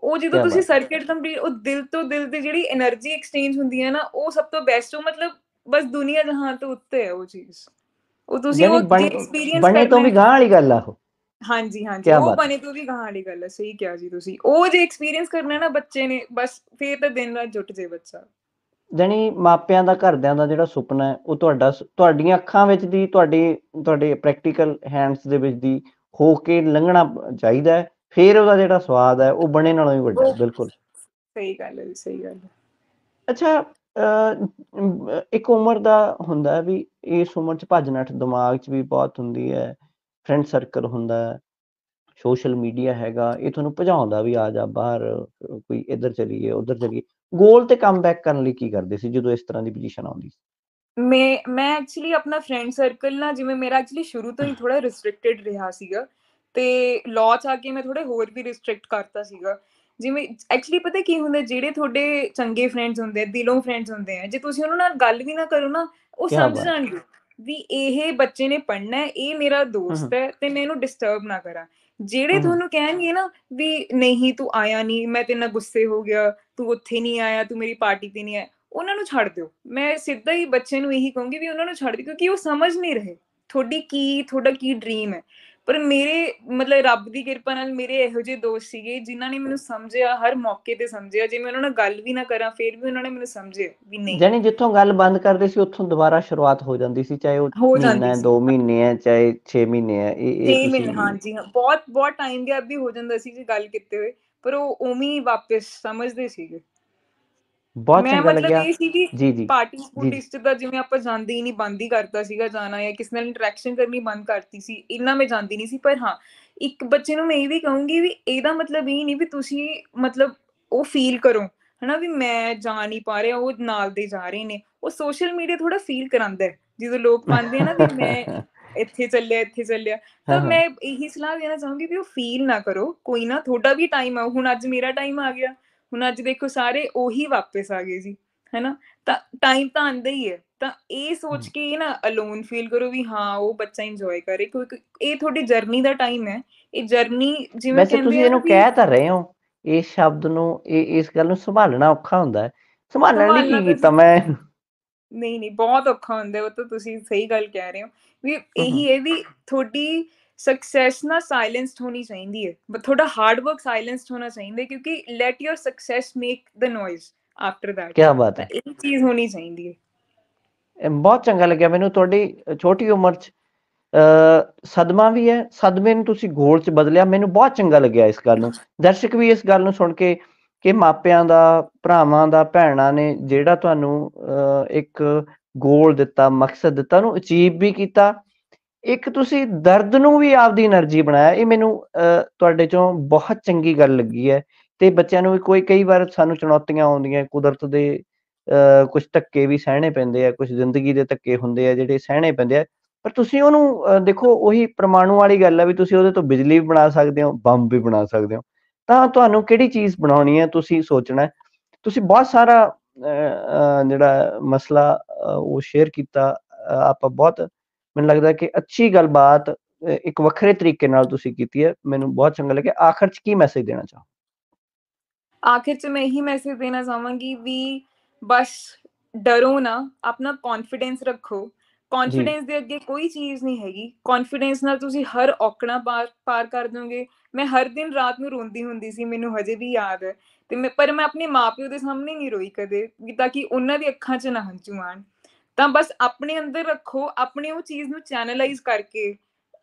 ਉਹ ਜਦੋਂ ਤੁਸੀਂ ਸਰਕਟ ਕੰਪਲੀਟ ਉਹ ਦਿਲ ਤੋਂ ਦਿਲ ਤੇ ਜਿਹੜੀ એનર્ਜੀ ਐਕਸਚੇਂਜ ਹੁੰਦੀ ਹੈ ਨਾ ਉਹ ਸਭ ਤੋਂ ਬੈਸਟ ਉਹ ਮਤਲਬ ਬਸ ਦੁਨੀਆ ਜਹਾਂ ਤੋਂ ਉੱਤੇ ਹੈ ਉਹ ਚੀਜ਼ ਉਹ ਤੁਸੀਂ ਉਹ ਐਕਸਪੀਰੀਅੰਸ ਬਣੇ ਤੋਂ ਵੀ ਗਾਂ ਵਾਲੀ ਗੱਲ ਆ ਉਹ ਹਾਂਜੀ ਹਾਂਜੀ ਉਹ ਬਣੇ ਤੋਂ ਵੀ ਗਾਂ ਵਾਲੀ ਗੱਲ ਹੈ ਸਹੀ ਕਿਹਾ ਜੀ ਤੁਸੀਂ ਉਹ ਜੇ ਐਕਸਪੀਰੀਅੰਸ ਕਰਨਾ ਨਾ ਬੱਚੇ ਨੇ ਬਸ ਫੇਰ ਤਾਂ ਦਿਨ ਰਾਤ ਜੁਟ ਜੇ ਬੱਚਾ ਜਣੀ ਮਾਪਿਆਂ ਦਾ ਘਰਦਿਆਂ ਦਾ ਜਿਹੜਾ ਸੁਪਨਾ ਹੈ ਉਹ ਤੁਹਾਡਾ ਤੁਹਾਡੀਆਂ ਅੱਖਾਂ ਵਿੱਚ ਦੀ ਤੁਹਾਡੇ ਤੁਹਾਡੇ ਪ੍ਰੈਕਟੀਕਲ ਹੈਂਡਸ ਦੇ ਵਿੱਚ ਦੀ ਹੋ ਕੇ ਲੰਘਣਾ ਚਾਹੀਦਾ ਹੈ ਫੇਰ ਉਹਦਾ ਜਿਹੜਾ ਸਵਾਦ ਹੈ ਉਹ ਬਣੇ ਨਾਲੋਂ ਵੀ ਵੱਡਾ ਬਿਲਕੁਲ ਸਹੀ ਗੱਲ ਹੈ ਸਹੀ ਗੱਲ ਹੈ ਅੱਛਾ ਇੱਕ ਉਮਰ ਦਾ ਹੁੰਦਾ ਵੀ ਇਸ ਉਮਰ 'ਚ ਭੱਜ ਨੱਠ ਦਿਮਾਗ 'ਚ ਵੀ ਬਹੁਤ ਹੁੰਦੀ ਹੈ ਫਰੈਂਡ ਸਰਕਲ ਹੁੰਦਾ ਹੈ ਸੋਸ਼ਲ ਮੀਡੀਆ ਹੈਗਾ ਇਹ ਤੁਹਾਨੂੰ ਭਜਾਉਂਦਾ ਵੀ ਆ ਜਾ ਬਾਹਰ ਕੋਈ ਇੱਧਰ ਚਲੀਏ ਉੱਧਰ ਚਲੀਏ ਗੋਲ ਤੇ ਕਮਬੈਕ ਕਰਨ ਲਈ ਕੀ ਕਰਦੇ ਸੀ ਜਦੋਂ ਇਸ ਤਰ੍ਹਾਂ ਦੀ ਪੋਜੀਸ਼ਨ ਆਉਂਦੀ ਸੀ ਮੈਂ ਮੈਂ ਐਕਚੁਅਲੀ ਆਪਣਾ ਫਰੈਂਡ ਸਰਕਲ ਨਾ ਜਿਵੇਂ ਮੇਰਾ ਐਕਚੁਅਲੀ ਸ਼ੁਰੂ ਤੋਂ ਹੀ ਥੋੜਾ ਰੈਸਟ੍ਰਿਕਟਿਡ ਰਿਹਾ ਸੀਗਾ ਤੇ ਲਾਅ ਚ ਆ ਕੇ ਮੈਂ ਥੋੜੇ ਹੋਰ ਵੀ ਰਿਸਟ੍ਰਿਕਟ ਕਰਤਾ ਸੀਗਾ ਜਿਵੇਂ ਐਕਚੁਅਲੀ ਪਤਾ ਕੀ ਹੁੰਦਾ ਜਿਹੜੇ ਤੁਹਾਡੇ ਚੰਗੇ ਫਰੈਂਡਸ ਹੁੰਦੇ ਆ ਦਿਲੋਂ ਫਰੈਂਡਸ ਹੁੰਦੇ ਆ ਜੇ ਤੁਸੀਂ ਉਹਨਾਂ ਨਾਲ ਗੱਲ ਵੀ ਨਾ ਕਰੋ ਨਾ ਉਹ ਸਮਝ ਜਾਣਗੇ ਵੀ ਇਹ ਬੱਚੇ ਨੇ ਪੜਨਾ ਹੈ ਇਹ ਮੇਰਾ ਦੋਸਤ ਹੈ ਤੇ ਮੈਂ ਇਹਨੂੰ ਡਿਸਟਰਬ ਨਾ ਕਰਾਂ ਜਿਹੜੇ ਤੁਹਾਨੂੰ ਕਹਿਣਗੇ ਨਾ ਵੀ ਨਹੀਂ ਤੂੰ ਆਇਆ ਨਹੀਂ ਮੈਂ ਤੇਨਾਂ ਗੁੱਸੇ ਹੋ ਗਿਆ ਤੂੰ ਉੱਥੇ ਨਹੀਂ ਆਇਆ ਤੂੰ ਮੇਰੀ ਪਾਰਟੀ ਤੇ ਨਹੀਂ ਆਇਆ ਉਹਨਾਂ ਨੂੰ ਛੱਡ ਦਿਓ ਮੈਂ ਸਿੱਧਾ ਹੀ ਬੱਚੇ ਨੂੰ ਇਹੀ ਕਹੂੰਗੀ ਵੀ ਉਹਨਾਂ ਨੂੰ ਛੱਡ ਦਿਓ ਕਿਉਂਕਿ ਉਹ ਸਮਝ ਨਹੀਂ ਰਹੇ ਤੁਹਾਡੀ ਕੀ ਤੁਹਾਡਾ ਕੀ ਡ੍ਰੀਮ ਹੈ ਪਰ ਮੇਰੇ ਮਤਲਬ ਰੱਬ ਦੀ ਕਿਰਪਾ ਨਾਲ ਮੇਰੇ ਇਹੋ ਜਿਹੇ ਦੋਸਤ ਸੀਗੇ ਜਿਨ੍ਹਾਂ ਨੇ ਮੈਨੂੰ ਸਮਝਿਆ ਹਰ ਮੌਕੇ ਤੇ ਸਮਝਿਆ ਜੇ ਮੈਂ ਉਹਨਾਂ ਨਾਲ ਗੱਲ ਵੀ ਨਾ ਕਰਾਂ ਫੇਰ ਵੀ ਉਹਨਾਂ ਨੇ ਮੈਨੂੰ ਸਮਝਿਆ ਵੀ ਨਹੀਂ ਜਾਨੀ ਜਿੱਥੋਂ ਗੱਲ ਬੰਦ ਕਰਦੇ ਸੀ ਉੱਥੋਂ ਦੁਬਾਰਾ ਸ਼ੁਰੂਆਤ ਹੋ ਜਾਂਦੀ ਸੀ ਚਾਹੇ ਉਹ ਮਹੀਨਾ 2 ਮਹੀਨੇ ਹੈ ਚਾਹੇ 6 ਮਹੀਨੇ ਹੈ ਇਹ ਇਹ ਮਹੀਨੇ ਹਾਂਜੀ ਬਹੁਤ ਬਹੁਤ ਟਾਈਮ ਗੈਪ ਵੀ ਹੋ ਜਾਂਦਾ ਸੀ ਜੇ ਗੱਲ ਕੀਤੇ ਹੋਏ ਪਰ ਉਹ ਉਵੇਂ ਹੀ ਵਾਪਸ ਸਮਝਦੇ ਸੀਗੇ ਬਹੁਤ ਚੰਗਾ ਲੱਗਿਆ ਮੈਂ ਮਤਲਬ ਪਾਰਟੀ ਪੂਰਟੀਸ ਦਾ ਜਿਵੇਂ ਆਪਾਂ ਜਾਂਦੀ ਨਹੀਂ ਬੰਦ ਹੀ ਕਰਤਾ ਸੀਗਾ ਜਾਣਾ ਜਾਂ ਕਿਸ ਨਾਲ ਇੰਟਰੈਕਸ਼ਨ ਕਰਨੀ ਬੰਦ ਕਰਤੀ ਸੀ ਇੰਨਾ ਮੈਂ ਜਾਂਦੀ ਨਹੀਂ ਸੀ ਪਰ ਹਾਂ ਇੱਕ ਬੱਚੇ ਨੂੰ ਮੈਂ ਇਹ ਵੀ ਕਹੂੰਗੀ ਵੀ ਇਹਦਾ ਮਤਲਬ ਇਹ ਨਹੀਂ ਵੀ ਤੁਸੀਂ ਮਤਲਬ ਉਹ ਫੀਲ ਕਰੋ ਹਨਾ ਵੀ ਮੈਂ ਜਾ ਨਹੀਂ ਪਾ ਰਿਹਾ ਉਹ ਨਾਲ ਦੇ ਜਾ ਰਹੇ ਨੇ ਉਹ ਸੋਸ਼ਲ ਮੀਡੀਆ ਥੋੜਾ ਫੀਲ ਕਰਾਂਦਾ ਹੈ ਜਦੋਂ ਲੋਕ ਪਾਉਂਦੇ ਆ ਨਾ ਵੀ ਮੈਂ ਇੱਥੇ ਚੱਲਿਆ ਇੱਥੇ ਚੱਲਿਆ ਤਾਂ ਮੈਂ ਇਹੀ ਸਲਾਹ ਦੇਣਾ ਚਾਹੂੰਗੀ ਵੀ ਉਹ ਫੀਲ ਨਾ ਕਰੋ ਕੋਈ ਨਾ ਥੋੜਾ ਵੀ ਟਾਈਮ ਆ ਹੁਣ ਅੱਜ ਮੇਰਾ ਟਾਈਮ ਆ ਗਿਆ ਹੁਣ ਅੱਜ ਦੇਖੋ ਸਾਰੇ ਉਹੀ ਵਾਪਸ ਆ ਗਏ ਜੀ ਹੈਨਾ ਤਾਂ ਟਾਈਮ ਤਾਂ ਆਂਦਾ ਹੀ ਹੈ ਤਾਂ ਇਹ ਸੋਚ ਕੇ ਇਹ ਨਾ ਅਲੋਨ ਫੀਲ ਕਰੋ ਵੀ ਹਾਂ ਉਹ ਬੱਚਾ ਇੰਜੋਏ ਕਰੇ ਕਿਉਂਕਿ ਇਹ ਤੁਹਾਡੀ ਜਰਨੀ ਦਾ ਟਾਈਮ ਹੈ ਇਹ ਜਰਨੀ ਜਿਵੇਂ ਕਹਿੰਦੇ ਤੁਸੀਂ ਇਹਨੂੰ ਕਹਿ ਤਾਂ ਰਹੇ ਹੋ ਇਹ ਸ਼ਬਦ ਨੂੰ ਇਹ ਇਸ ਗੱਲ ਨੂੰ ਸੰਭਾਲਣਾ ਔਖਾ ਹੁੰਦਾ ਹੈ ਸੰਭਾਲਣ ਲਈ ਕੀ ਕੀਤਾ ਮੈਂ ਨਹੀਂ ਨਹੀਂ ਬਹੁਤ ਔਖਾ ਹੁੰਦਾ ਉਹ ਤਾਂ ਤੁਸੀਂ ਸਹੀ ਗੱਲ ਕਹਿ ਰਹੇ ਹੋ ਵੀ ਇਹੀ ਇਹ ਵੀ ਤੁਹਾਡੀ ਸਕਸੈਸ ਨਾ ਸਾਇਲੈਂਸਡ ਹੋਣੀ ਚਾਹੀਦੀ ਹੈ ਬਟ ਤੁਹਾਡਾ ਹਾਰਡ ਵਰਕ ਸਾਇਲੈਂਸਡ ਹੋਣਾ ਚਾਹੀਦਾ ਕਿਉਂਕਿ let your success make the noise after that ਕੀ ਬਾਤ ਹੈ ਇਹ ਚੀਜ਼ ਹੋਣੀ ਚਾਹੀਦੀ ਹੈ ਬਹੁਤ ਚੰਗਾ ਲੱਗਿਆ ਮੈਨੂੰ ਤੁਹਾਡੀ ਛੋਟੀ ਉਮਰ 'ਚ ਸਦਮਾ ਵੀ ਹੈ ਸਦਮੇ ਨੂੰ ਤੁਸੀਂ ਗੋਲ 'ਚ ਬਦਲਿਆ ਮੈਨੂੰ ਬਹੁਤ ਚੰਗਾ ਲੱਗਿਆ ਇਸ ਗੱਲ ਨੂੰ ਦਰਸ਼ਕ ਵੀ ਇਸ ਗੱਲ ਨੂੰ ਸੁਣ ਕੇ ਕਿ ਮਾਪਿਆਂ ਦਾ ਭਰਾਵਾਂ ਦਾ ਭੈਣਾਂ ਨੇ ਜਿਹੜਾ ਤੁਹਾਨੂੰ ਇੱਕ ਗੋਲ ਦਿੱਤਾ ਮਕਸਦ ਦਿੱਤਾ ਉਹਨੂੰ ਅਚੀਵ ਵੀ ਕੀਤਾ ਇੱਕ ਤੁਸੀਂ ਦਰਦ ਨੂੰ ਵੀ ਆਪਦੀ એનર્ਜੀ ਬਣਾਇਆ ਇਹ ਮੈਨੂੰ ਤੁਹਾਡੇ ਚੋਂ ਬਹੁਤ ਚੰਗੀ ਗੱਲ ਲੱਗੀ ਹੈ ਤੇ ਬੱਚਿਆਂ ਨੂੰ ਵੀ ਕੋਈ ਕਈ ਵਾਰ ਸਾਨੂੰ ਚੁਣੌਤੀਆਂ ਆਉਂਦੀਆਂ ਕੁਦਰਤ ਦੇ ਕੁਝ ਧੱਕੇ ਵੀ ਸਹਿਣੇ ਪੈਂਦੇ ਆ ਕੁਝ ਜ਼ਿੰਦਗੀ ਦੇ ਧੱਕੇ ਹੁੰਦੇ ਆ ਜਿਹੜੇ ਸਹਿਣੇ ਪੈਂਦੇ ਆ ਪਰ ਤੁਸੀਂ ਉਹਨੂੰ ਦੇਖੋ ਉਹੀ ਪਰਮਾਣੂ ਵਾਲੀ ਗੱਲ ਆ ਵੀ ਤੁਸੀਂ ਉਹਦੇ ਤੋਂ ਬਿਜਲੀ ਵੀ ਬਣਾ ਸਕਦੇ ਹੋ ਬੰਬ ਵੀ ਬਣਾ ਸਕਦੇ ਹੋ ਤਾਂ ਤੁਹਾਨੂੰ ਕਿਹੜੀ ਚੀਜ਼ ਬਣਾਉਣੀ ਹੈ ਤੁਸੀਂ ਸੋਚਣਾ ਤੁਸੀਂ ਬਹੁਤ ਸਾਰਾ ਜਿਹੜਾ ਮਸਲਾ ਉਹ ਸ਼ੇਅਰ ਕੀਤਾ ਆਪਾਂ ਬਹੁਤ ਮੈਨੂੰ ਲੱਗਦਾ ਕਿ ਅੱਛੀ ਗੱਲਬਾਤ ਇੱਕ ਵੱਖਰੇ ਤਰੀਕੇ ਨਾਲ ਤੁਸੀਂ ਕੀਤੀ ਹੈ ਮੈਨੂੰ ਬਹੁਤ ਚੰਗਾ ਲੱਗਿਆ ਆਖਰ 'ਚ ਕੀ ਮੈਸੇਜ ਦੇਣਾ ਚਾਹੋ ਆਖਰ 'ਚ ਮੈਂ ਇਹੀ ਮੈਸੇਜ ਦੇਣਾ ਚਾਹਾਂਗੀ ਵੀ ਬਸ ਡਰੋ ਨਾ ਆਪਣਾ ਕੌਨਫੀਡੈਂਸ ਰੱਖੋ ਕੌਨਫੀਡੈਂਸ ਦੇ ਅੱਗੇ ਕੋਈ ਚੀਜ਼ ਨਹੀਂ ਹੈਗੀ ਕੌਨਫੀਡੈਂਸ ਨਾਲ ਤੁਸੀਂ ਹਰ ਔਕੜਾ ਪਾਰ ਪਾਰ ਕਰ ਦੋਗੇ ਮੈਂ ਹਰ ਦਿਨ ਰਾਤ ਨੂੰ ਰੋਂਦੀ ਹੁੰਦੀ ਸੀ ਮੈਨੂੰ ਹਜੇ ਵੀ ਯਾਦ ਹੈ ਤੇ ਮੈਂ ਪਰ ਮੈਂ ਆਪਣੇ ਮਾਪਿਓ ਦੇ ਸਾਹਮਣੇ ਨਹੀਂ ਰੋਈ ਕਦੇ ਤਾਂ ਕਿ ਉਹਨਾਂ ਦੀ ਅੱਖਾਂ 'ਚ ਨਾ ਹੰਝੂ ਆਣ ਤਾਂ ਬਸ ਆਪਣੇ ਅੰਦਰ ਰੱਖੋ ਆਪਣੇ ਉਹ ਚੀਜ਼ ਨੂੰ ਚੈਨਲਾਈਜ਼ ਕਰਕੇ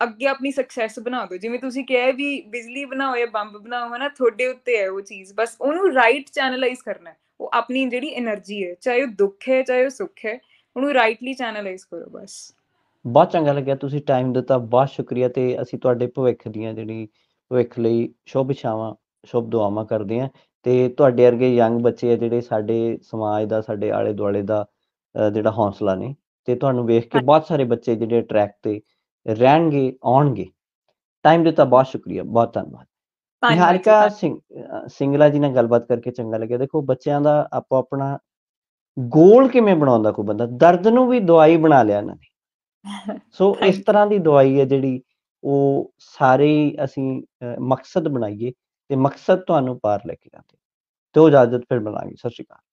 ਅੱਗੇ ਆਪਣੀ ਸਕਸੈਸ ਬਣਾ ਦਿਓ ਜਿਵੇਂ ਤੁਸੀਂ ਕਿਹਾ ਵੀ ਬਿਜਲੀ ਬਣਾਓ ਜਾਂ ਬੰਬ ਬਣਾਓ ਹਨਾ ਤੁਹਾਡੇ ਉੱਤੇ ਹੈ ਉਹ ਚੀਜ਼ ਬਸ ਉਹਨੂੰ ਰਾਈਟ ਚੈਨਲਾਈਜ਼ ਕਰਨਾ ਉਹ ਆਪਣੀ ਜਿਹੜੀ એનર્ਜੀ ਹੈ ਚਾਹੇ ਉਹ ਦੁੱਖ ਹੈ ਚਾਹੇ ਉਹ ਸੁੱਖ ਹੈ ਉਹਨੂੰ ਰਾਈਟਲੀ ਚੈਨਲਾਈਜ਼ ਕਰੋ ਬਸ ਬਹੁਤ ਚੰਗਾ ਲੱਗਿਆ ਤੁਸੀਂ ਟਾਈਮ ਦਿੱਤਾ ਬਹੁਤ ਸ਼ੁਕਰੀਆ ਤੇ ਅਸੀਂ ਤੁਹਾਡੇ ਭਵਿੱਖ ਦੀਆਂ ਜਿਹੜੀ ਭਵਿੱਖ ਲਈ ਸ਼ੁਭ ਇਛਾਵਾਂ ਸ਼ੁਭ ਦੁਆਵਾਂ ਕਰਦੇ ਆਂ ਤੇ ਤੁਹਾਡੇ ਵਰਗੇ ਯੰਗ ਬੱਚੇ ਆ ਜਿਹੜੇ ਸਾਡੇ ਸਮਾਜ ਦਾ ਸਾਡੇ ਆਲੇ ਦੁਆਲੇ ਦਾ ਜਿਹੜਾ ਹੌਸਲਾ ਨੇ ਤੇ ਤੁਹਾਨੂੰ ਵੇਖ ਕੇ ਬਹੁਤ ਸਾਰੇ ਬੱਚੇ ਜਿਹੜੇ ਟਰੈਕ ਤੇ ਰਹਿਣਗੇ ਆਉਣਗੇ ਟਾਈਮ ਦਿੱਤਾ ਬਹੁਤ ਸ਼ੁਕਰੀਆ ਬਹੁਤ ਧੰਨਵਾਦ ਧੰਨਵਾਦ ਨਿਹਾਰਿਕਾ ਸਿੰਘ ਸਿੰਗਲਾ ਜੀ ਨਾਲ ਗੱਲਬਾਤ ਕਰਕੇ ਚੰਗਾ ਲੱਗਿਆ ਦੇਖੋ ਬੱਚਿਆਂ ਦਾ ਆਪੋ ਆਪਣਾ ਗੋਲ ਕਿਵੇਂ ਬਣਾਉਂਦਾ ਕੋਈ ਬੰਦਾ ਦਰਦ ਨੂੰ ਵੀ ਦਵਾਈ ਬਣਾ ਲਿਆ ਇਹਨਾਂ ਨੇ ਸੋ ਇਸ ਤਰ੍ਹਾਂ ਦੀ ਦਵਾਈ ਹੈ ਜਿਹੜੀ ਉਹ ਸਾਰੇ ਅਸੀਂ ਮਕਸਦ ਬਣਾਈਏ ਤੇ ਮਕਸਦ ਤੁਹਾਨੂੰ ਪਾਰ ਲੈ ਕੇ ਜਾਂਦੇ ਤੇ ਉਹ ਇਜਾਜ਼ਤ ਫਿਰ ਬਣਾਈ ਸਤਿ ਸ਼੍ਰੀ ਅਕਾਲ